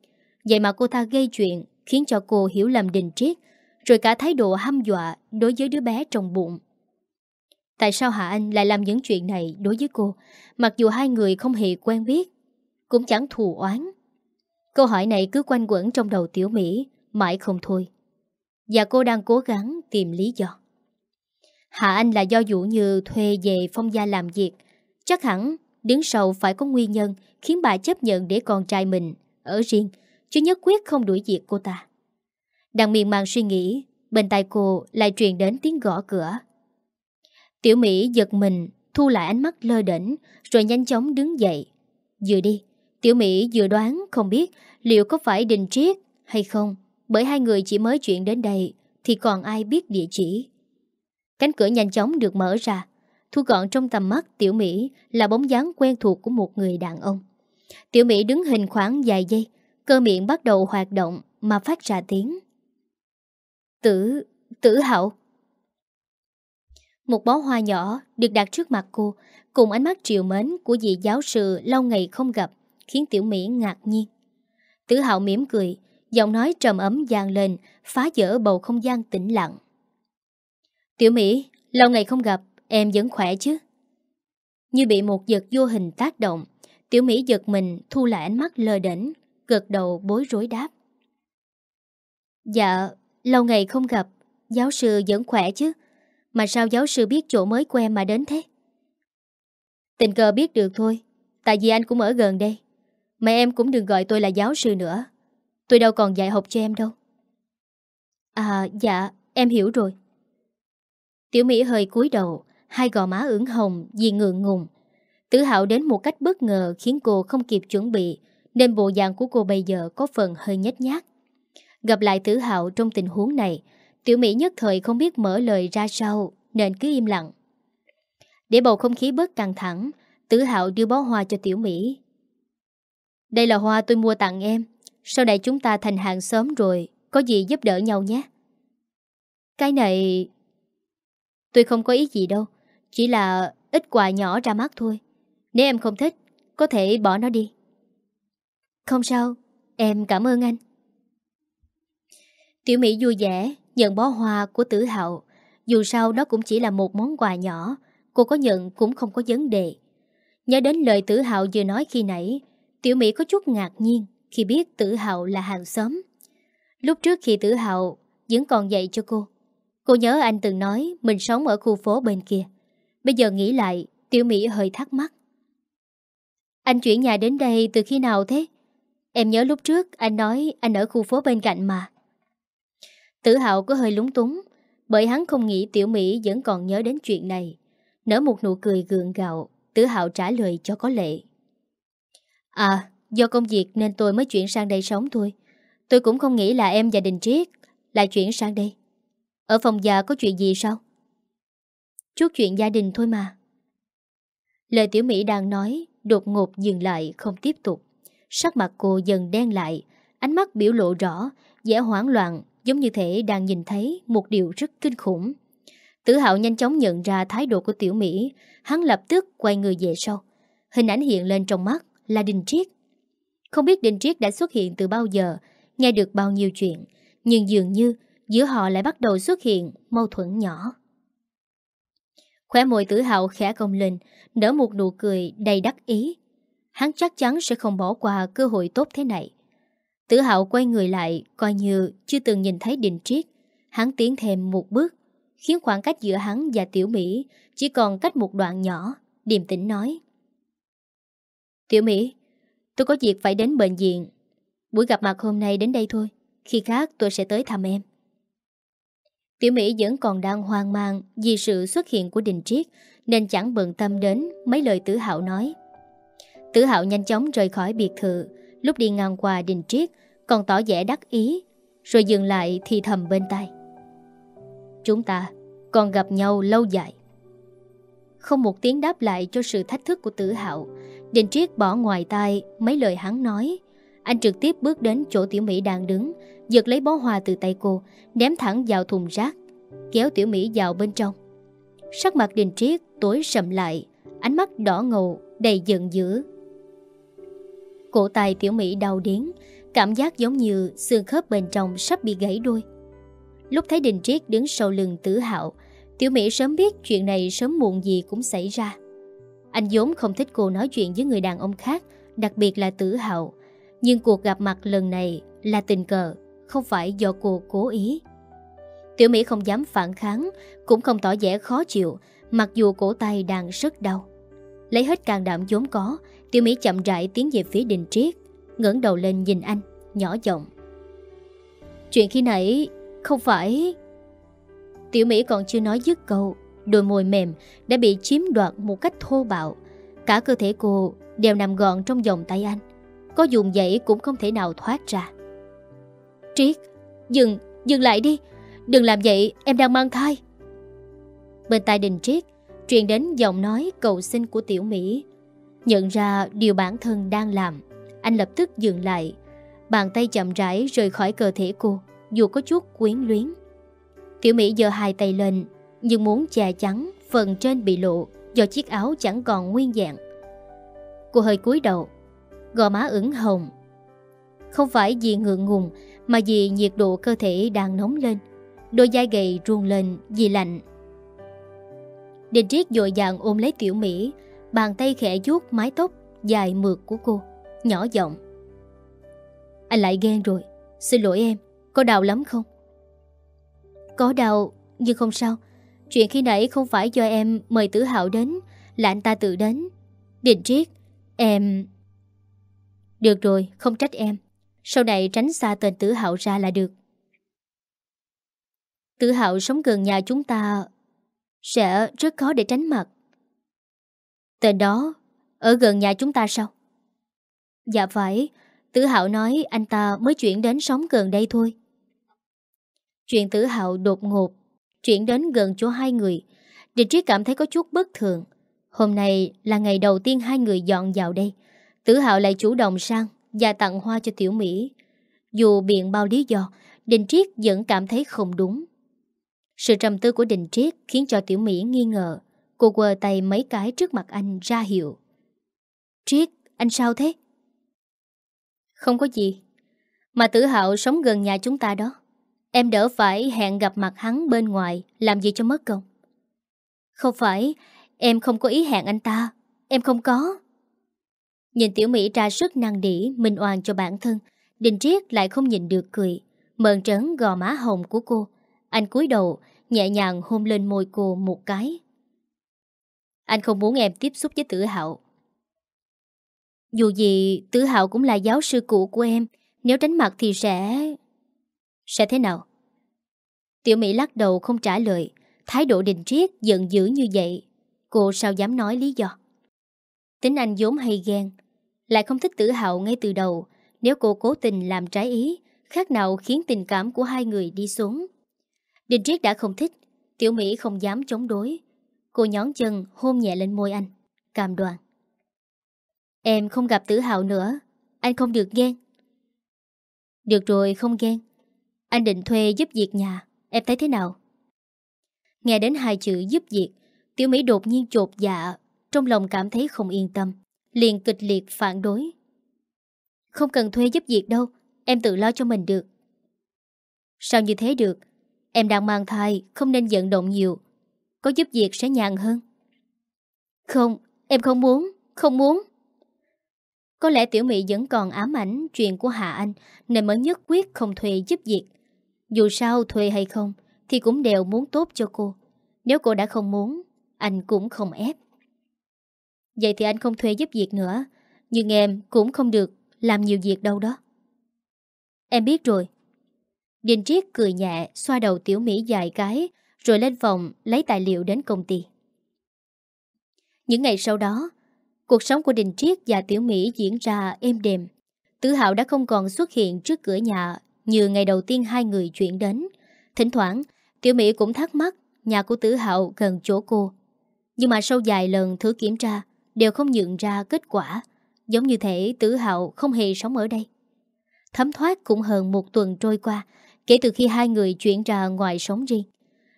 Vậy mà cô ta gây chuyện Khiến cho cô hiểu lầm đình triết Rồi cả thái độ hăm dọa Đối với đứa bé trong bụng Tại sao Hạ Anh lại làm những chuyện này Đối với cô Mặc dù hai người không hề quen biết Cũng chẳng thù oán Câu hỏi này cứ quanh quẩn trong đầu Tiểu Mỹ Mãi không thôi Và cô đang cố gắng tìm lý do Hạ Anh là do Vũ Như thuê về phong gia làm việc Chắc hẳn đứng sau phải có nguyên nhân khiến bà chấp nhận để con trai mình ở riêng, chứ nhất quyết không đuổi việc cô ta. Đang miên man suy nghĩ, bên tai cô lại truyền đến tiếng gõ cửa. Tiểu Mỹ giật mình, thu lại ánh mắt lơ đỉnh, rồi nhanh chóng đứng dậy. Vừa đi, Tiểu Mỹ vừa đoán không biết liệu có phải Đình Triết hay không, bởi hai người chỉ mới chuyện đến đây thì còn ai biết địa chỉ. Cánh cửa nhanh chóng được mở ra, Thu gọn trong tầm mắt Tiểu Mỹ là bóng dáng quen thuộc của một người đàn ông. Tiểu Mỹ đứng hình khoảng vài giây, cơ miệng bắt đầu hoạt động mà phát ra tiếng. Tử, tử hậu. Một bó hoa nhỏ được đặt trước mặt cô, cùng ánh mắt triều mến của vị giáo sư lâu ngày không gặp, khiến Tiểu Mỹ ngạc nhiên. Tử hậu mỉm cười, giọng nói trầm ấm vang lên, phá vỡ bầu không gian tĩnh lặng. Tiểu Mỹ, lâu ngày không gặp, Em vẫn khỏe chứ? Như bị một giật vô hình tác động, Tiểu Mỹ giật mình thu lại ánh mắt lờ đỉnh, gật đầu bối rối đáp. Dạ, lâu ngày không gặp, giáo sư vẫn khỏe chứ? Mà sao giáo sư biết chỗ mới của em mà đến thế? Tình cờ biết được thôi, tại vì anh cũng ở gần đây. Mẹ em cũng đừng gọi tôi là giáo sư nữa. Tôi đâu còn dạy học cho em đâu. À, dạ, em hiểu rồi. Tiểu Mỹ hơi cúi đầu, hai gò má ửng hồng vì ngượng ngùng. Tử hào đến một cách bất ngờ khiến cô không kịp chuẩn bị, nên bộ dạng của cô bây giờ có phần hơi nhếch nhác. Gặp lại Tử Hạo trong tình huống này, Tiểu Mỹ nhất thời không biết mở lời ra sao, nên cứ im lặng. Để bầu không khí bớt căng thẳng, Tử Hạo đưa bó hoa cho Tiểu Mỹ. Đây là hoa tôi mua tặng em, sau này chúng ta thành hàng xóm rồi, có gì giúp đỡ nhau nhé. Cái này... Tôi không có ý gì đâu, chỉ là ít quà nhỏ ra mắt thôi Nếu em không thích Có thể bỏ nó đi Không sao Em cảm ơn anh Tiểu Mỹ vui vẻ Nhận bó hoa của tử hậu Dù sao đó cũng chỉ là một món quà nhỏ Cô có nhận cũng không có vấn đề Nhớ đến lời tử hậu vừa nói khi nãy Tiểu Mỹ có chút ngạc nhiên Khi biết tử hậu là hàng xóm Lúc trước khi tử hậu Vẫn còn dạy cho cô Cô nhớ anh từng nói Mình sống ở khu phố bên kia Bây giờ nghĩ lại, Tiểu Mỹ hơi thắc mắc. Anh chuyển nhà đến đây từ khi nào thế? Em nhớ lúc trước anh nói anh ở khu phố bên cạnh mà. Tử Hạo có hơi lúng túng, bởi hắn không nghĩ Tiểu Mỹ vẫn còn nhớ đến chuyện này. Nở một nụ cười gượng gạo, Tử Hạo trả lời cho có lệ. À, do công việc nên tôi mới chuyển sang đây sống thôi. Tôi cũng không nghĩ là em và Đình Triết lại chuyển sang đây. Ở phòng già có chuyện gì sao? Chút chuyện gia đình thôi mà Lời tiểu Mỹ đang nói Đột ngột dừng lại không tiếp tục Sắc mặt cô dần đen lại Ánh mắt biểu lộ rõ vẻ hoảng loạn giống như thể đang nhìn thấy Một điều rất kinh khủng Tử hạo nhanh chóng nhận ra thái độ của tiểu Mỹ Hắn lập tức quay người về sau Hình ảnh hiện lên trong mắt là Đình Triết Không biết Đình Triết đã xuất hiện từ bao giờ Nghe được bao nhiêu chuyện Nhưng dường như giữa họ lại bắt đầu xuất hiện mâu thuẫn nhỏ. Khóe môi tử hạo khẽ cong lên, nở một nụ cười đầy đắc ý. Hắn chắc chắn sẽ không bỏ qua cơ hội tốt thế này. Tử hạo quay người lại, coi như chưa từng nhìn thấy đình triết. Hắn tiến thêm một bước, khiến khoảng cách giữa hắn và tiểu Mỹ chỉ còn cách một đoạn nhỏ, điềm tĩnh nói. Tiểu Mỹ, tôi có việc phải đến bệnh viện. Buổi gặp mặt hôm nay đến đây thôi, khi khác tôi sẽ tới thăm em. Tiểu Mỹ vẫn còn đang hoang mang vì sự xuất hiện của Đình Triết nên chẳng bận tâm đến mấy lời Tử Hạo nói. Tử Hạo nhanh chóng rời khỏi biệt thự, lúc đi ngang qua Đình Triết còn tỏ vẻ đắc ý, rồi dừng lại thì thầm bên tai. Chúng ta còn gặp nhau lâu dài. Không một tiếng đáp lại cho sự thách thức của Tử Hạo, Đình Triết bỏ ngoài tai mấy lời hắn nói, anh trực tiếp bước đến chỗ Tiểu Mỹ đang đứng, giật lấy bó hoa từ tay cô, ném thẳng vào thùng rác, kéo Tiểu Mỹ vào bên trong. Sắc mặt Đình Triết tối sầm lại, ánh mắt đỏ ngầu, đầy giận dữ. Cổ tay Tiểu Mỹ đau đến, cảm giác giống như xương khớp bên trong sắp bị gãy đôi. Lúc thấy Đình Triết đứng sau lưng Tử Hạo, Tiểu Mỹ sớm biết chuyện này sớm muộn gì cũng xảy ra. Anh vốn không thích cô nói chuyện với người đàn ông khác, đặc biệt là Tử hậu nhưng cuộc gặp mặt lần này là tình cờ không phải do cô cố ý. Tiểu Mỹ không dám phản kháng, cũng không tỏ vẻ khó chịu, mặc dù cổ tay đang rất đau. Lấy hết càng đảm vốn có, Tiểu Mỹ chậm rãi tiến về phía đình triết, ngẩng đầu lên nhìn anh, nhỏ giọng. Chuyện khi nãy không phải... Tiểu Mỹ còn chưa nói dứt câu, đôi môi mềm đã bị chiếm đoạt một cách thô bạo. Cả cơ thể cô đều nằm gọn trong vòng tay anh, có dùng dãy cũng không thể nào thoát ra. Triết, dừng, dừng lại đi Đừng làm vậy, em đang mang thai Bên tai đình Triết Truyền đến giọng nói cầu xin của Tiểu Mỹ Nhận ra điều bản thân đang làm Anh lập tức dừng lại Bàn tay chậm rãi rời khỏi cơ thể cô Dù có chút quyến luyến Tiểu Mỹ giơ hai tay lên Nhưng muốn che chắn Phần trên bị lộ Do chiếc áo chẳng còn nguyên dạng Cô hơi cúi đầu Gò má ửng hồng không phải vì ngượng ngùng Mà vì nhiệt độ cơ thể đang nóng lên Đôi vai gầy ruông lên vì lạnh Triết vội vàng ôm lấy tiểu Mỹ Bàn tay khẽ vuốt mái tóc Dài mượt của cô Nhỏ giọng Anh lại ghen rồi Xin lỗi em Có đau lắm không Có đau Nhưng không sao Chuyện khi nãy không phải do em mời Tử Hạo đến Là anh ta tự đến Định triết Em Được rồi không trách em sau này tránh xa tên tử hạo ra là được Tử hạo sống gần nhà chúng ta Sẽ rất khó để tránh mặt Tên đó Ở gần nhà chúng ta sao Dạ phải Tử hạo nói anh ta mới chuyển đến sống gần đây thôi Chuyện tử hạo đột ngột Chuyển đến gần chỗ hai người Địch trí cảm thấy có chút bất thường Hôm nay là ngày đầu tiên hai người dọn vào đây Tử hạo lại chủ động sang và tặng hoa cho Tiểu Mỹ. Dù biện bao lý do, Đình Triết vẫn cảm thấy không đúng. Sự trầm tư của Đình Triết khiến cho Tiểu Mỹ nghi ngờ. Cô quờ tay mấy cái trước mặt anh ra hiệu. Triết, anh sao thế? Không có gì. Mà tử hạo sống gần nhà chúng ta đó. Em đỡ phải hẹn gặp mặt hắn bên ngoài làm gì cho mất công. Không phải, em không có ý hẹn anh ta. Em không có. Nhìn Tiểu Mỹ ra sức năng đỉ minh oan cho bản thân, Đình Triết lại không nhìn được cười, mờn trấn gò má hồng của cô. Anh cúi đầu, nhẹ nhàng hôn lên môi cô một cái. Anh không muốn em tiếp xúc với Tử Hạo. Dù gì, Tử Hạo cũng là giáo sư cũ của em, nếu tránh mặt thì sẽ... Sẽ thế nào? Tiểu Mỹ lắc đầu không trả lời, thái độ Đình Triết giận dữ như vậy, cô sao dám nói lý do? Tính anh vốn hay ghen Lại không thích tử hạo ngay từ đầu Nếu cô cố tình làm trái ý Khác nào khiến tình cảm của hai người đi xuống Đình Triết đã không thích Tiểu Mỹ không dám chống đối Cô nhón chân hôn nhẹ lên môi anh cảm đoan Em không gặp tử hạo nữa Anh không được ghen Được rồi không ghen Anh định thuê giúp việc nhà Em thấy thế nào Nghe đến hai chữ giúp việc Tiểu Mỹ đột nhiên chột dạ trong lòng cảm thấy không yên tâm, liền kịch liệt phản đối. Không cần thuê giúp việc đâu, em tự lo cho mình được. Sao như thế được? Em đang mang thai, không nên vận động nhiều. Có giúp việc sẽ nhàn hơn. Không, em không muốn, không muốn. Có lẽ Tiểu Mỹ vẫn còn ám ảnh chuyện của Hạ Anh nên mới nhất quyết không thuê giúp việc. Dù sao thuê hay không thì cũng đều muốn tốt cho cô. Nếu cô đã không muốn, anh cũng không ép. Vậy thì anh không thuê giúp việc nữa Nhưng em cũng không được Làm nhiều việc đâu đó Em biết rồi Đình Triết cười nhẹ Xoa đầu tiểu Mỹ dài cái Rồi lên phòng lấy tài liệu đến công ty Những ngày sau đó Cuộc sống của Đình Triết và Tiểu Mỹ diễn ra êm đềm. Tứ Hạo đã không còn xuất hiện trước cửa nhà như ngày đầu tiên hai người chuyển đến. Thỉnh thoảng, Tiểu Mỹ cũng thắc mắc nhà của Tứ Hạo gần chỗ cô. Nhưng mà sau vài lần thử kiểm tra, đều không nhận ra kết quả, giống như thể tử hạo không hề sống ở đây. Thấm thoát cũng hơn một tuần trôi qua, kể từ khi hai người chuyển ra ngoài sống riêng.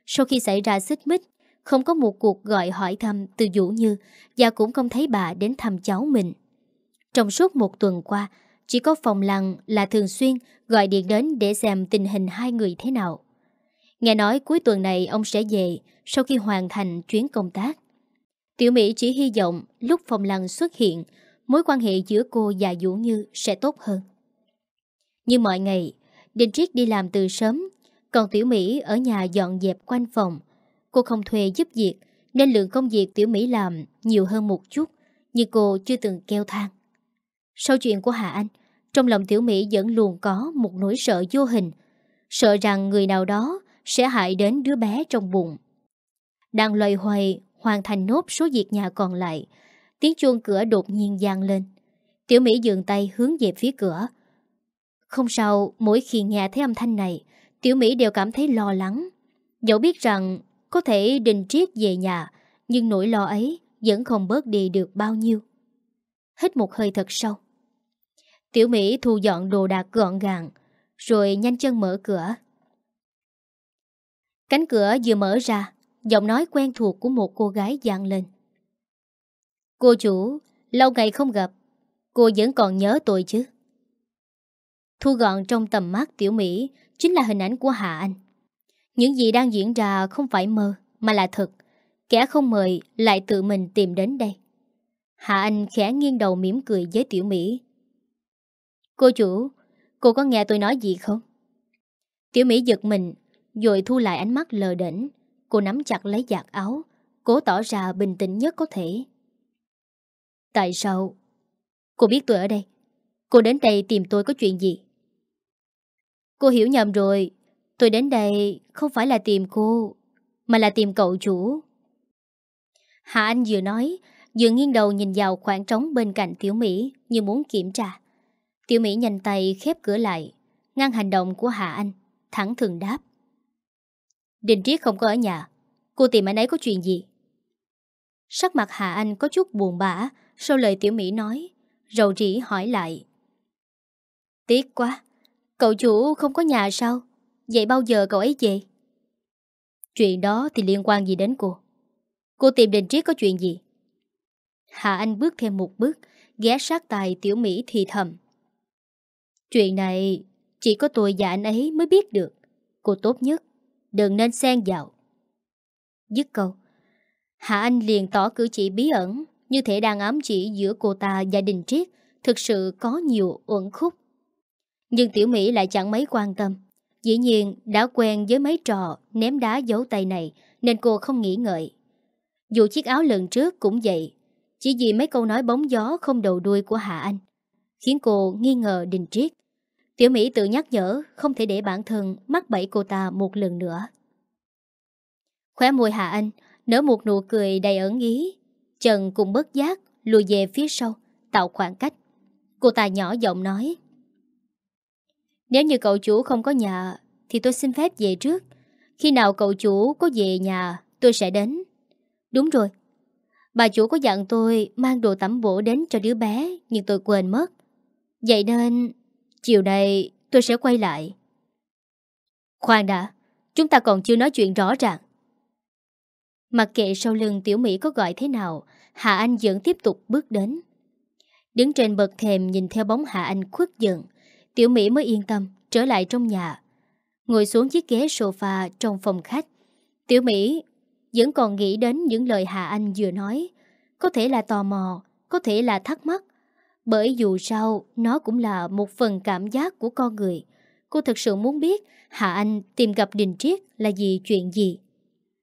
Sau khi xảy ra xích mích, không có một cuộc gọi hỏi thăm từ Vũ Như và cũng không thấy bà đến thăm cháu mình. Trong suốt một tuần qua, chỉ có phòng lăng là thường xuyên gọi điện đến để xem tình hình hai người thế nào. Nghe nói cuối tuần này ông sẽ về sau khi hoàn thành chuyến công tác. Tiểu Mỹ chỉ hy vọng lúc Phong Lăng xuất hiện, mối quan hệ giữa cô và Vũ Như sẽ tốt hơn. Như mọi ngày, Đình Triết đi làm từ sớm, còn Tiểu Mỹ ở nhà dọn dẹp quanh phòng. Cô không thuê giúp việc, nên lượng công việc Tiểu Mỹ làm nhiều hơn một chút, nhưng cô chưa từng keo thang. Sau chuyện của Hạ Anh, trong lòng Tiểu Mỹ vẫn luôn có một nỗi sợ vô hình, sợ rằng người nào đó sẽ hại đến đứa bé trong bụng. Đang loay hoay hoàn thành nốt số việc nhà còn lại. Tiếng chuông cửa đột nhiên giang lên. Tiểu Mỹ dừng tay hướng về phía cửa. Không sao, mỗi khi nghe thấy âm thanh này, Tiểu Mỹ đều cảm thấy lo lắng. Dẫu biết rằng có thể đình triết về nhà, nhưng nỗi lo ấy vẫn không bớt đi được bao nhiêu. Hít một hơi thật sâu. Tiểu Mỹ thu dọn đồ đạc gọn gàng, rồi nhanh chân mở cửa. Cánh cửa vừa mở ra, Giọng nói quen thuộc của một cô gái dạng lên Cô chủ Lâu ngày không gặp Cô vẫn còn nhớ tôi chứ Thu gọn trong tầm mắt Tiểu Mỹ Chính là hình ảnh của Hạ Anh Những gì đang diễn ra không phải mơ Mà là thật Kẻ không mời lại tự mình tìm đến đây Hạ Anh khẽ nghiêng đầu mỉm cười với Tiểu Mỹ Cô chủ Cô có nghe tôi nói gì không Tiểu Mỹ giật mình Rồi thu lại ánh mắt lờ đỉnh Cô nắm chặt lấy giặc áo, cố tỏ ra bình tĩnh nhất có thể. Tại sao? Cô biết tôi ở đây. Cô đến đây tìm tôi có chuyện gì? Cô hiểu nhầm rồi. Tôi đến đây không phải là tìm cô, mà là tìm cậu chủ. Hạ Anh vừa nói, vừa nghiêng đầu nhìn vào khoảng trống bên cạnh Tiểu Mỹ như muốn kiểm tra. Tiểu Mỹ nhanh tay khép cửa lại, ngăn hành động của Hạ Anh, thẳng thường đáp. Đình Triết không có ở nhà Cô tìm anh ấy có chuyện gì Sắc mặt Hà Anh có chút buồn bã Sau lời Tiểu Mỹ nói Rầu rĩ hỏi lại Tiếc quá Cậu chủ không có nhà sao Vậy bao giờ cậu ấy về Chuyện đó thì liên quan gì đến cô Cô tìm Đình Triết có chuyện gì Hạ Anh bước thêm một bước Ghé sát tài Tiểu Mỹ thì thầm Chuyện này Chỉ có tôi và anh ấy mới biết được Cô tốt nhất đừng nên xen vào. Dứt câu, Hạ Anh liền tỏ cử chỉ bí ẩn, như thể đang ám chỉ giữa cô ta và Đình Triết thực sự có nhiều uẩn khúc. Nhưng Tiểu Mỹ lại chẳng mấy quan tâm. Dĩ nhiên, đã quen với mấy trò ném đá giấu tay này nên cô không nghĩ ngợi. Dù chiếc áo lần trước cũng vậy, chỉ vì mấy câu nói bóng gió không đầu đuôi của Hạ Anh, khiến cô nghi ngờ Đình Triết Tiểu Mỹ tự nhắc nhở không thể để bản thân mắc bẫy cô ta một lần nữa. Khóe môi Hạ Anh nở một nụ cười đầy ẩn ý. Trần cũng bất giác lùi về phía sau, tạo khoảng cách. Cô ta nhỏ giọng nói. Nếu như cậu chủ không có nhà thì tôi xin phép về trước. Khi nào cậu chủ có về nhà tôi sẽ đến. Đúng rồi. Bà chủ có dặn tôi mang đồ tắm bổ đến cho đứa bé nhưng tôi quên mất. Vậy nên Chiều nay tôi sẽ quay lại Khoan đã Chúng ta còn chưa nói chuyện rõ ràng Mặc kệ sau lưng tiểu Mỹ có gọi thế nào Hạ Anh vẫn tiếp tục bước đến Đứng trên bậc thềm nhìn theo bóng Hạ Anh khuất dần Tiểu Mỹ mới yên tâm trở lại trong nhà Ngồi xuống chiếc ghế sofa trong phòng khách Tiểu Mỹ vẫn còn nghĩ đến những lời Hạ Anh vừa nói Có thể là tò mò Có thể là thắc mắc bởi dù sao, nó cũng là một phần cảm giác của con người. Cô thật sự muốn biết Hạ Anh tìm gặp Đình Triết là vì chuyện gì.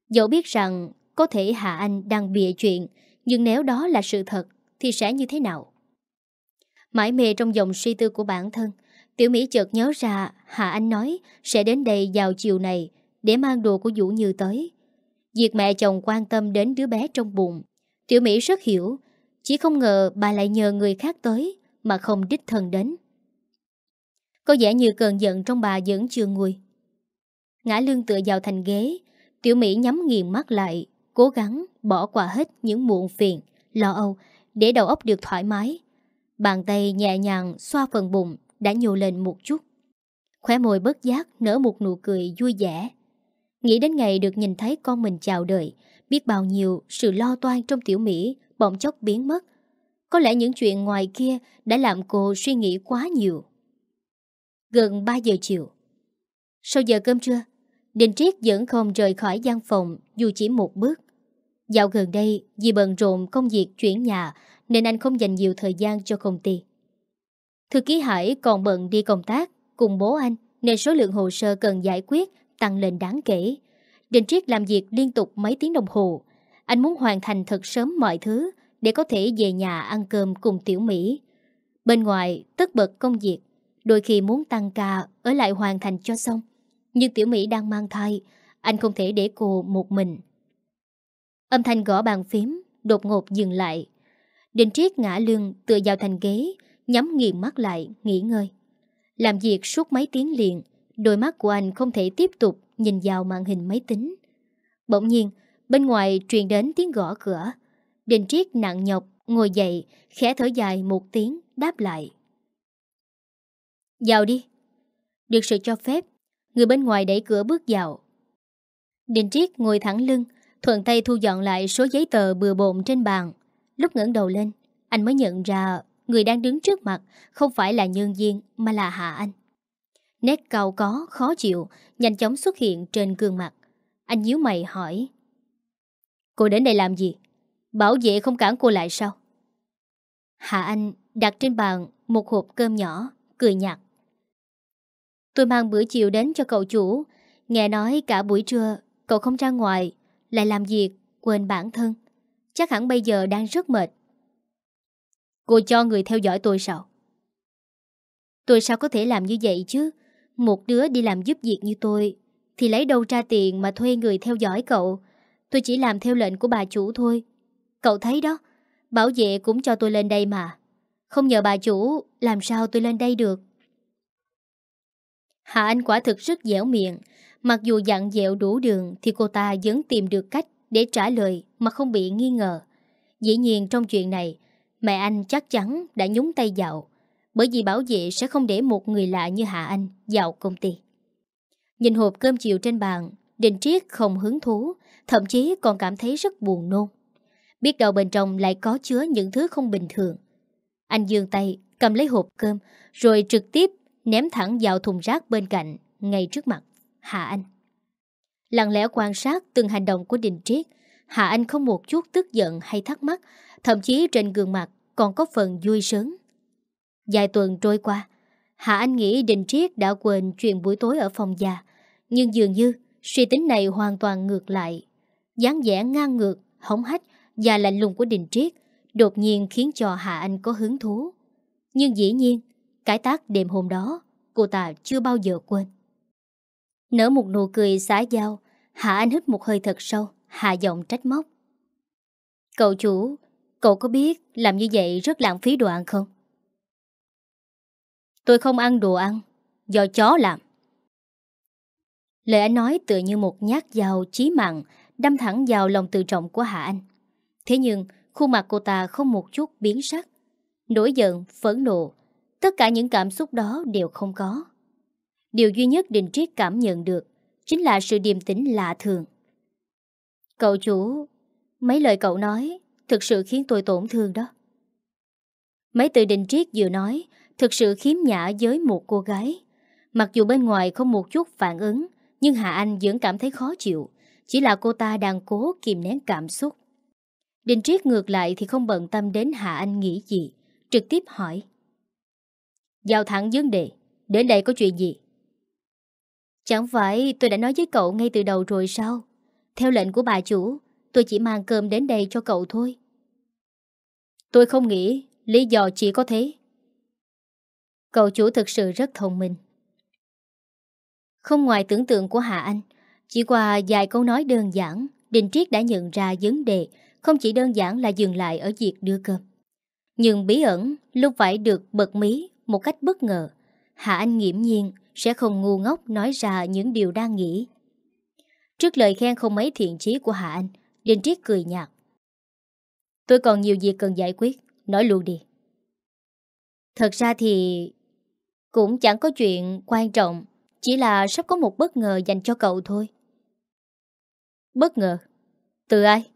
Dẫu biết rằng có thể Hạ Anh đang bịa chuyện, nhưng nếu đó là sự thật thì sẽ như thế nào? Mãi mê trong dòng suy tư của bản thân, Tiểu Mỹ chợt nhớ ra Hạ Anh nói sẽ đến đây vào chiều này để mang đồ của Vũ Như tới. Việc mẹ chồng quan tâm đến đứa bé trong bụng, Tiểu Mỹ rất hiểu chỉ không ngờ bà lại nhờ người khác tới Mà không đích thân đến Có vẻ như cơn giận trong bà vẫn chưa nguôi Ngã lưng tựa vào thành ghế Tiểu Mỹ nhắm nghiền mắt lại Cố gắng bỏ qua hết những muộn phiền Lo âu để đầu óc được thoải mái Bàn tay nhẹ nhàng xoa phần bụng Đã nhô lên một chút Khóe môi bất giác nở một nụ cười vui vẻ Nghĩ đến ngày được nhìn thấy con mình chào đời Biết bao nhiêu sự lo toan trong tiểu Mỹ bỗng chốc biến mất. Có lẽ những chuyện ngoài kia đã làm cô suy nghĩ quá nhiều. Gần 3 giờ chiều. Sau giờ cơm trưa, Đình Triết vẫn không rời khỏi gian phòng dù chỉ một bước. Dạo gần đây, vì bận rộn công việc chuyển nhà nên anh không dành nhiều thời gian cho công ty. Thư ký Hải còn bận đi công tác cùng bố anh nên số lượng hồ sơ cần giải quyết tăng lên đáng kể. Đình Triết làm việc liên tục mấy tiếng đồng hồ anh muốn hoàn thành thật sớm mọi thứ để có thể về nhà ăn cơm cùng Tiểu Mỹ. Bên ngoài, tất bật công việc, đôi khi muốn tăng ca ở lại hoàn thành cho xong. Nhưng Tiểu Mỹ đang mang thai, anh không thể để cô một mình. Âm thanh gõ bàn phím, đột ngột dừng lại. Đình Triết ngã lưng tựa vào thành ghế, nhắm nghiền mắt lại, nghỉ ngơi. Làm việc suốt mấy tiếng liền, đôi mắt của anh không thể tiếp tục nhìn vào màn hình máy tính. Bỗng nhiên, Bên ngoài truyền đến tiếng gõ cửa. Đình triết nặng nhọc, ngồi dậy, khẽ thở dài một tiếng, đáp lại. Vào đi. Được sự cho phép, người bên ngoài đẩy cửa bước vào. Đình triết ngồi thẳng lưng, thuận tay thu dọn lại số giấy tờ bừa bộn trên bàn. Lúc ngẩng đầu lên, anh mới nhận ra người đang đứng trước mặt không phải là nhân viên mà là Hạ Anh. Nét cao có, khó chịu, nhanh chóng xuất hiện trên gương mặt. Anh nhíu mày hỏi. Cô đến đây làm gì? Bảo vệ không cản cô lại sao? Hạ Anh đặt trên bàn một hộp cơm nhỏ, cười nhạt. Tôi mang bữa chiều đến cho cậu chủ. Nghe nói cả buổi trưa cậu không ra ngoài, lại làm việc, quên bản thân. Chắc hẳn bây giờ đang rất mệt. Cô cho người theo dõi tôi sao? Tôi sao có thể làm như vậy chứ? Một đứa đi làm giúp việc như tôi thì lấy đâu ra tiền mà thuê người theo dõi cậu Tôi chỉ làm theo lệnh của bà chủ thôi Cậu thấy đó Bảo vệ cũng cho tôi lên đây mà Không nhờ bà chủ Làm sao tôi lên đây được Hạ Anh quả thực rất dẻo miệng Mặc dù dặn dẹo đủ đường Thì cô ta vẫn tìm được cách Để trả lời mà không bị nghi ngờ Dĩ nhiên trong chuyện này Mẹ anh chắc chắn đã nhúng tay dạo Bởi vì bảo vệ sẽ không để một người lạ như Hạ Anh vào công ty Nhìn hộp cơm chiều trên bàn Đình Triết không hứng thú thậm chí còn cảm thấy rất buồn nôn. Biết đâu bên trong lại có chứa những thứ không bình thường. Anh dương tay, cầm lấy hộp cơm, rồi trực tiếp ném thẳng vào thùng rác bên cạnh, ngay trước mặt, Hạ Anh. Lặng lẽ quan sát từng hành động của Đình Triết, Hạ Anh không một chút tức giận hay thắc mắc, thậm chí trên gương mặt còn có phần vui sướng. Vài tuần trôi qua, Hạ Anh nghĩ Đình Triết đã quên chuyện buổi tối ở phòng già, nhưng dường như suy tính này hoàn toàn ngược lại dáng vẻ ngang ngược, hống hách và lạnh lùng của Đình Triết đột nhiên khiến cho hà Anh có hứng thú. Nhưng dĩ nhiên, cái tác đêm hôm đó, cô ta chưa bao giờ quên. Nở một nụ cười xá giao, hà Anh hít một hơi thật sâu, hạ giọng trách móc. Cậu chủ, cậu có biết làm như vậy rất lãng phí đồ ăn không? Tôi không ăn đồ ăn, do chó làm. Lời anh nói tựa như một nhát dao chí mạng đâm thẳng vào lòng tự trọng của Hạ Anh. Thế nhưng, khuôn mặt cô ta không một chút biến sắc. Nổi giận, phẫn nộ, tất cả những cảm xúc đó đều không có. Điều duy nhất Đình Triết cảm nhận được chính là sự điềm tĩnh lạ thường. Cậu chủ, mấy lời cậu nói thực sự khiến tôi tổn thương đó. Mấy từ Đình Triết vừa nói thực sự khiếm nhã với một cô gái. Mặc dù bên ngoài không một chút phản ứng, nhưng Hạ Anh vẫn cảm thấy khó chịu. Chỉ là cô ta đang cố kìm nén cảm xúc. Đình Triết ngược lại thì không bận tâm đến Hạ Anh nghĩ gì, trực tiếp hỏi. Giao thẳng vấn đề, đến đây có chuyện gì? Chẳng phải tôi đã nói với cậu ngay từ đầu rồi sao? Theo lệnh của bà chủ, tôi chỉ mang cơm đến đây cho cậu thôi. Tôi không nghĩ lý do chỉ có thế. Cậu chủ thực sự rất thông minh. Không ngoài tưởng tượng của Hạ Anh, chỉ qua vài câu nói đơn giản, Đình Triết đã nhận ra vấn đề không chỉ đơn giản là dừng lại ở việc đưa cơm. Nhưng bí ẩn luôn phải được bật mí một cách bất ngờ. Hạ Anh nghiễm nhiên sẽ không ngu ngốc nói ra những điều đang nghĩ. Trước lời khen không mấy thiện chí của Hạ Anh, Đình Triết cười nhạt. Tôi còn nhiều việc cần giải quyết, nói luôn đi. Thật ra thì cũng chẳng có chuyện quan trọng, chỉ là sắp có một bất ngờ dành cho cậu thôi. Bất ngờ Từ ai?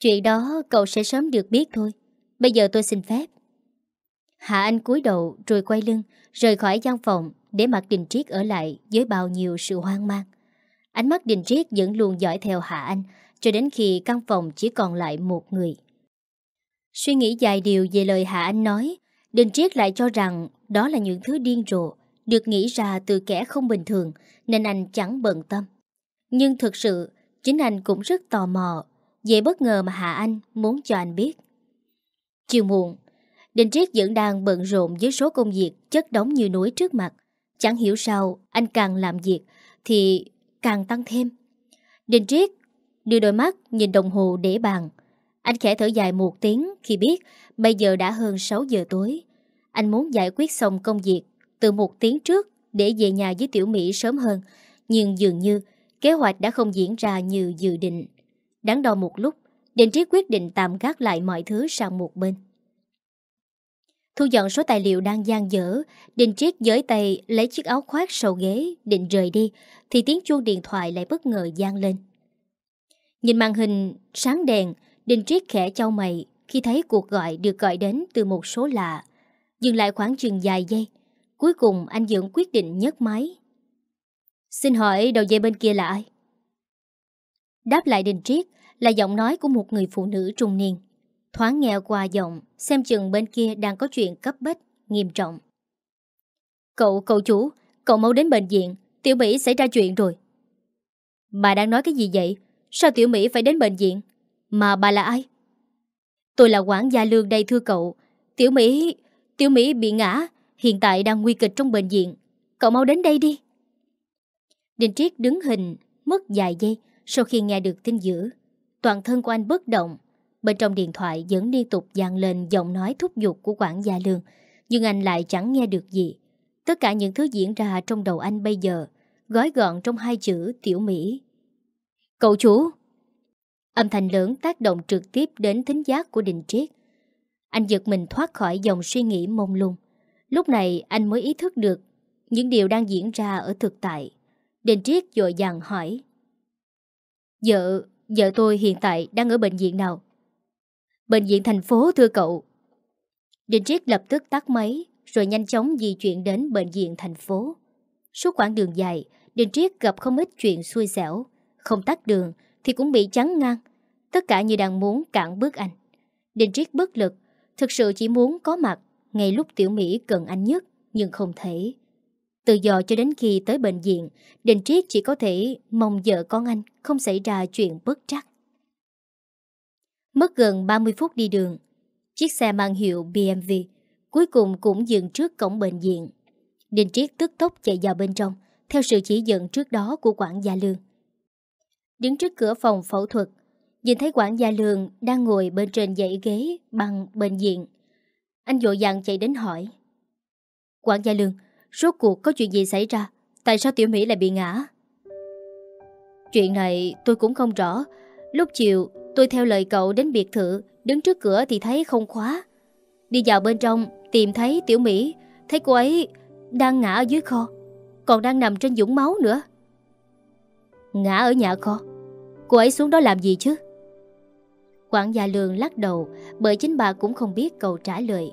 Chuyện đó cậu sẽ sớm được biết thôi Bây giờ tôi xin phép Hạ Anh cúi đầu rồi quay lưng Rời khỏi gian phòng Để mặt Đình Triết ở lại với bao nhiêu sự hoang mang Ánh mắt Đình Triết vẫn luôn dõi theo Hạ Anh Cho đến khi căn phòng chỉ còn lại một người Suy nghĩ dài điều về lời Hạ Anh nói Đình Triết lại cho rằng Đó là những thứ điên rồ Được nghĩ ra từ kẻ không bình thường Nên anh chẳng bận tâm nhưng thực sự, chính anh cũng rất tò mò, dễ bất ngờ mà Hạ Anh muốn cho anh biết. Chiều muộn, Đình Triết vẫn đang bận rộn với số công việc chất đóng như núi trước mặt. Chẳng hiểu sao anh càng làm việc thì càng tăng thêm. Đình Triết đưa đôi mắt nhìn đồng hồ để bàn. Anh khẽ thở dài một tiếng khi biết bây giờ đã hơn 6 giờ tối. Anh muốn giải quyết xong công việc từ một tiếng trước để về nhà với Tiểu Mỹ sớm hơn. Nhưng dường như Kế hoạch đã không diễn ra như dự định. Đáng đo một lúc, Đình Trí quyết định tạm gác lại mọi thứ sang một bên. Thu dọn số tài liệu đang gian dở, Đình Triết giới tay lấy chiếc áo khoác sầu ghế, định rời đi, thì tiếng chuông điện thoại lại bất ngờ gian lên. Nhìn màn hình sáng đèn, Đình Triết khẽ chau mày khi thấy cuộc gọi được gọi đến từ một số lạ. Dừng lại khoảng chừng dài giây, cuối cùng anh Dưỡng quyết định nhấc máy. Xin hỏi đầu dây bên kia là ai? Đáp lại Đình Triết là giọng nói của một người phụ nữ trung niên. Thoáng nghe qua giọng, xem chừng bên kia đang có chuyện cấp bách, nghiêm trọng. Cậu, cậu chủ, cậu mau đến bệnh viện, Tiểu Mỹ xảy ra chuyện rồi. Bà đang nói cái gì vậy? Sao Tiểu Mỹ phải đến bệnh viện? Mà bà là ai? Tôi là quản gia lương đây thưa cậu. Tiểu Mỹ, Tiểu Mỹ bị ngã, hiện tại đang nguy kịch trong bệnh viện. Cậu mau đến đây đi. Đình Triết đứng hình, mất vài giây sau khi nghe được tin dữ. Toàn thân của anh bất động, bên trong điện thoại vẫn liên tục vang lên giọng nói thúc giục của quản gia lương, nhưng anh lại chẳng nghe được gì. Tất cả những thứ diễn ra trong đầu anh bây giờ, gói gọn trong hai chữ tiểu Mỹ. Cậu chú! Âm thanh lớn tác động trực tiếp đến thính giác của Đình Triết. Anh giật mình thoát khỏi dòng suy nghĩ mông lung. Lúc này anh mới ý thức được những điều đang diễn ra ở thực tại. Đình Triết dội dàng hỏi. Vợ, vợ tôi hiện tại đang ở bệnh viện nào? Bệnh viện thành phố thưa cậu. Đình Triết lập tức tắt máy, rồi nhanh chóng di chuyển đến bệnh viện thành phố. Suốt quãng đường dài, Đình Triết gặp không ít chuyện xui xẻo. Không tắt đường thì cũng bị chắn ngang. Tất cả như đang muốn cản bước anh. Đình Triết bất lực, thực sự chỉ muốn có mặt ngay lúc Tiểu Mỹ cần anh nhất, nhưng không thể. Từ giờ cho đến khi tới bệnh viện, Đình Triết chỉ có thể mong vợ con anh không xảy ra chuyện bất trắc. Mất gần 30 phút đi đường, chiếc xe mang hiệu BMW cuối cùng cũng dừng trước cổng bệnh viện. Đình Triết tức tốc chạy vào bên trong, theo sự chỉ dẫn trước đó của quản gia Lương. Đứng trước cửa phòng phẫu thuật, nhìn thấy quản gia Lương đang ngồi bên trên dãy ghế bằng bệnh viện. Anh vội vàng chạy đến hỏi. Quản gia Lương, Rốt cuộc có chuyện gì xảy ra Tại sao Tiểu Mỹ lại bị ngã Chuyện này tôi cũng không rõ Lúc chiều tôi theo lời cậu đến biệt thự Đứng trước cửa thì thấy không khóa Đi vào bên trong Tìm thấy Tiểu Mỹ Thấy cô ấy đang ngã ở dưới kho Còn đang nằm trên dũng máu nữa Ngã ở nhà kho Cô ấy xuống đó làm gì chứ Quản gia lường lắc đầu Bởi chính bà cũng không biết câu trả lời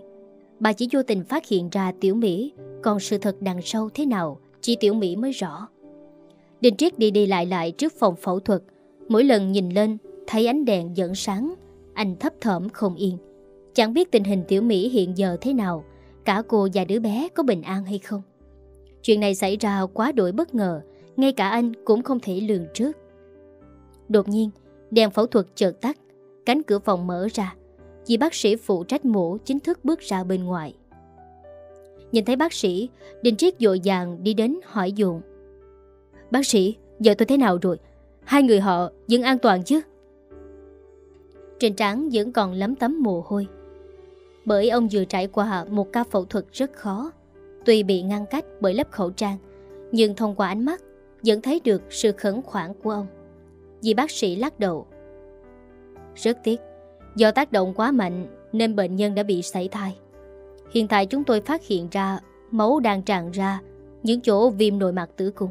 Bà chỉ vô tình phát hiện ra Tiểu Mỹ Còn sự thật đằng sau thế nào Chỉ Tiểu Mỹ mới rõ Đình Triết đi đi lại lại trước phòng phẫu thuật Mỗi lần nhìn lên Thấy ánh đèn dẫn sáng Anh thấp thởm không yên Chẳng biết tình hình Tiểu Mỹ hiện giờ thế nào Cả cô và đứa bé có bình an hay không Chuyện này xảy ra quá đổi bất ngờ Ngay cả anh cũng không thể lường trước Đột nhiên Đèn phẫu thuật chợt tắt Cánh cửa phòng mở ra Chị bác sĩ phụ trách mổ chính thức bước ra bên ngoài. Nhìn thấy bác sĩ, Đình Triết dội dàng đi đến hỏi dồn. Bác sĩ, giờ tôi thế nào rồi? Hai người họ vẫn an toàn chứ? Trên trán vẫn còn lấm tấm mồ hôi. Bởi ông vừa trải qua một ca phẫu thuật rất khó. Tuy bị ngăn cách bởi lớp khẩu trang, nhưng thông qua ánh mắt vẫn thấy được sự khẩn khoản của ông. Vì bác sĩ lắc đầu. Rất tiếc, Do tác động quá mạnh nên bệnh nhân đã bị sảy thai. Hiện tại chúng tôi phát hiện ra máu đang tràn ra những chỗ viêm nội mạc tử cung.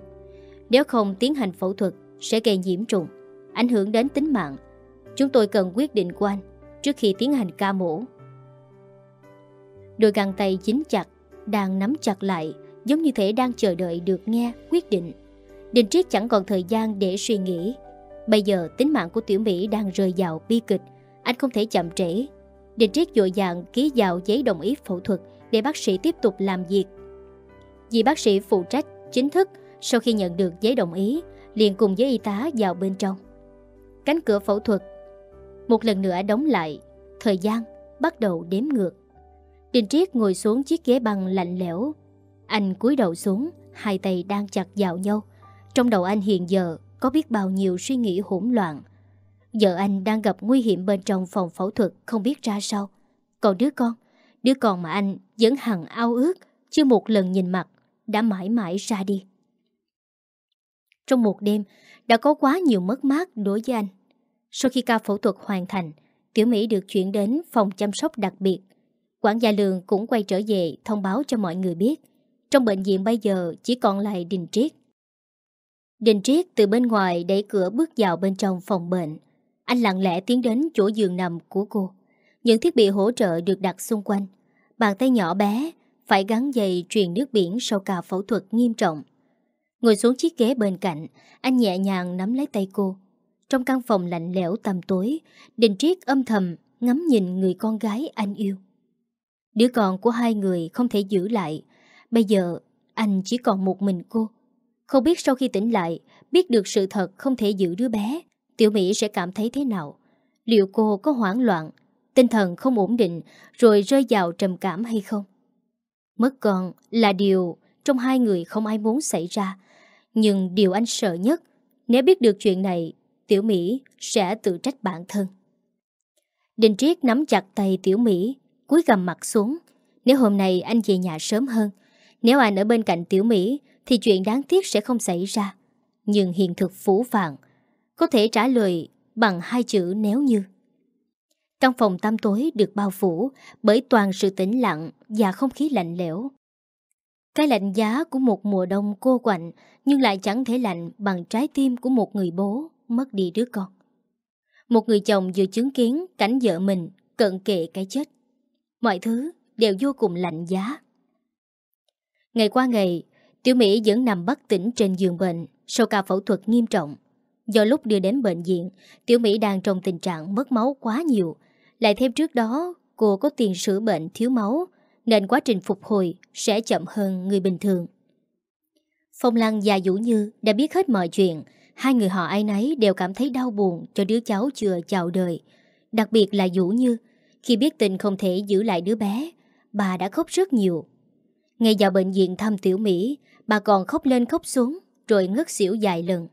Nếu không tiến hành phẫu thuật sẽ gây nhiễm trùng, ảnh hưởng đến tính mạng. Chúng tôi cần quyết định của anh trước khi tiến hành ca mổ. Đôi găng tay dính chặt, đang nắm chặt lại giống như thể đang chờ đợi được nghe quyết định. Đình Triết chẳng còn thời gian để suy nghĩ. Bây giờ tính mạng của Tiểu Mỹ đang rơi vào bi kịch anh không thể chậm trễ. Đình Triết dội dàng ký vào giấy đồng ý phẫu thuật để bác sĩ tiếp tục làm việc. Vì bác sĩ phụ trách chính thức sau khi nhận được giấy đồng ý, liền cùng với y tá vào bên trong. Cánh cửa phẫu thuật một lần nữa đóng lại, thời gian bắt đầu đếm ngược. Đình Triết ngồi xuống chiếc ghế băng lạnh lẽo. Anh cúi đầu xuống, hai tay đang chặt vào nhau. Trong đầu anh hiện giờ có biết bao nhiêu suy nghĩ hỗn loạn, giờ anh đang gặp nguy hiểm bên trong phòng phẫu thuật không biết ra sao. Còn đứa con, đứa con mà anh vẫn hằng ao ước, chưa một lần nhìn mặt, đã mãi mãi ra đi. Trong một đêm, đã có quá nhiều mất mát đối với anh. Sau khi ca phẫu thuật hoàn thành, Tiểu Mỹ được chuyển đến phòng chăm sóc đặc biệt. Quản gia Lương cũng quay trở về thông báo cho mọi người biết. Trong bệnh viện bây giờ chỉ còn lại Đình Triết. Đình Triết từ bên ngoài đẩy cửa bước vào bên trong phòng bệnh. Anh lặng lẽ tiến đến chỗ giường nằm của cô. Những thiết bị hỗ trợ được đặt xung quanh. Bàn tay nhỏ bé phải gắn dây truyền nước biển sau cả phẫu thuật nghiêm trọng. Ngồi xuống chiếc ghế bên cạnh, anh nhẹ nhàng nắm lấy tay cô. Trong căn phòng lạnh lẽo tầm tối, Đình Triết âm thầm ngắm nhìn người con gái anh yêu. Đứa con của hai người không thể giữ lại. Bây giờ, anh chỉ còn một mình cô. Không biết sau khi tỉnh lại, biết được sự thật không thể giữ đứa bé, Tiểu Mỹ sẽ cảm thấy thế nào? Liệu cô có hoảng loạn, tinh thần không ổn định rồi rơi vào trầm cảm hay không? Mất con là điều trong hai người không ai muốn xảy ra. Nhưng điều anh sợ nhất, nếu biết được chuyện này, Tiểu Mỹ sẽ tự trách bản thân. Đình Triết nắm chặt tay Tiểu Mỹ, cúi gầm mặt xuống. Nếu hôm nay anh về nhà sớm hơn, nếu anh ở bên cạnh Tiểu Mỹ thì chuyện đáng tiếc sẽ không xảy ra. Nhưng hiện thực phũ phàng, có thể trả lời bằng hai chữ nếu như. Căn phòng tăm tối được bao phủ bởi toàn sự tĩnh lặng và không khí lạnh lẽo. Cái lạnh giá của một mùa đông cô quạnh nhưng lại chẳng thể lạnh bằng trái tim của một người bố mất đi đứa con. Một người chồng vừa chứng kiến cảnh vợ mình cận kề cái chết. Mọi thứ đều vô cùng lạnh giá. Ngày qua ngày, Tiểu Mỹ vẫn nằm bất tỉnh trên giường bệnh sau ca phẫu thuật nghiêm trọng. Do lúc đưa đến bệnh viện, Tiểu Mỹ đang trong tình trạng mất máu quá nhiều. Lại thêm trước đó, cô có tiền sử bệnh thiếu máu, nên quá trình phục hồi sẽ chậm hơn người bình thường. Phong Lăng và Vũ Như đã biết hết mọi chuyện, hai người họ ai nấy đều cảm thấy đau buồn cho đứa cháu chưa chào đời. Đặc biệt là Vũ Như, khi biết tình không thể giữ lại đứa bé, bà đã khóc rất nhiều. Ngay vào bệnh viện thăm Tiểu Mỹ, bà còn khóc lên khóc xuống, rồi ngất xỉu dài lần.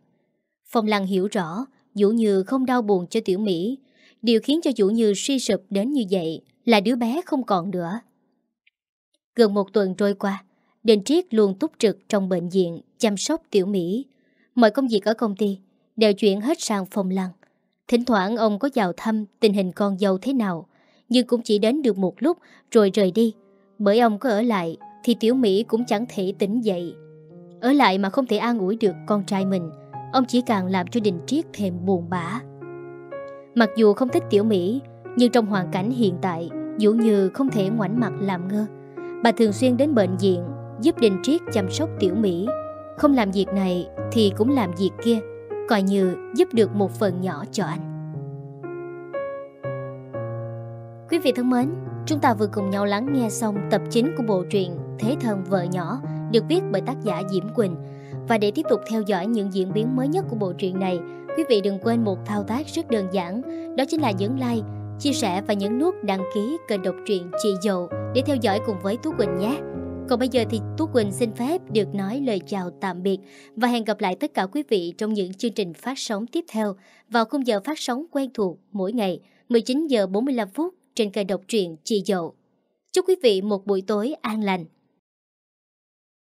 Phong Lan hiểu rõ Vũ Như không đau buồn cho Tiểu Mỹ Điều khiến cho Vũ Như suy sụp đến như vậy Là đứa bé không còn nữa Gần một tuần trôi qua đình Triết luôn túc trực trong bệnh viện Chăm sóc Tiểu Mỹ Mọi công việc ở công ty Đều chuyển hết sang Phong Lan Thỉnh thoảng ông có vào thăm tình hình con dâu thế nào Nhưng cũng chỉ đến được một lúc Rồi rời đi Bởi ông có ở lại Thì Tiểu Mỹ cũng chẳng thể tỉnh dậy Ở lại mà không thể an ủi được con trai mình Ông chỉ càng làm cho Đình Triết thêm buồn bã Mặc dù không thích Tiểu Mỹ Nhưng trong hoàn cảnh hiện tại Dũ Như không thể ngoảnh mặt làm ngơ Bà thường xuyên đến bệnh viện Giúp Đình Triết chăm sóc Tiểu Mỹ Không làm việc này thì cũng làm việc kia Coi như giúp được một phần nhỏ cho anh Quý vị thân mến, chúng ta vừa cùng nhau lắng nghe xong tập 9 của bộ truyện Thế thần vợ nhỏ được viết bởi tác giả Diễm Quỳnh và để tiếp tục theo dõi những diễn biến mới nhất của bộ truyện này, quý vị đừng quên một thao tác rất đơn giản, đó chính là nhấn like, chia sẻ và nhấn nút đăng ký kênh đọc truyện Chị Dậu để theo dõi cùng với Tú Quỳnh nhé. Còn bây giờ thì Tú Quỳnh xin phép được nói lời chào tạm biệt và hẹn gặp lại tất cả quý vị trong những chương trình phát sóng tiếp theo vào khung giờ phát sóng quen thuộc mỗi ngày 19 giờ 45 phút trên kênh đọc truyện Chị Dậu. Chúc quý vị một buổi tối an lành.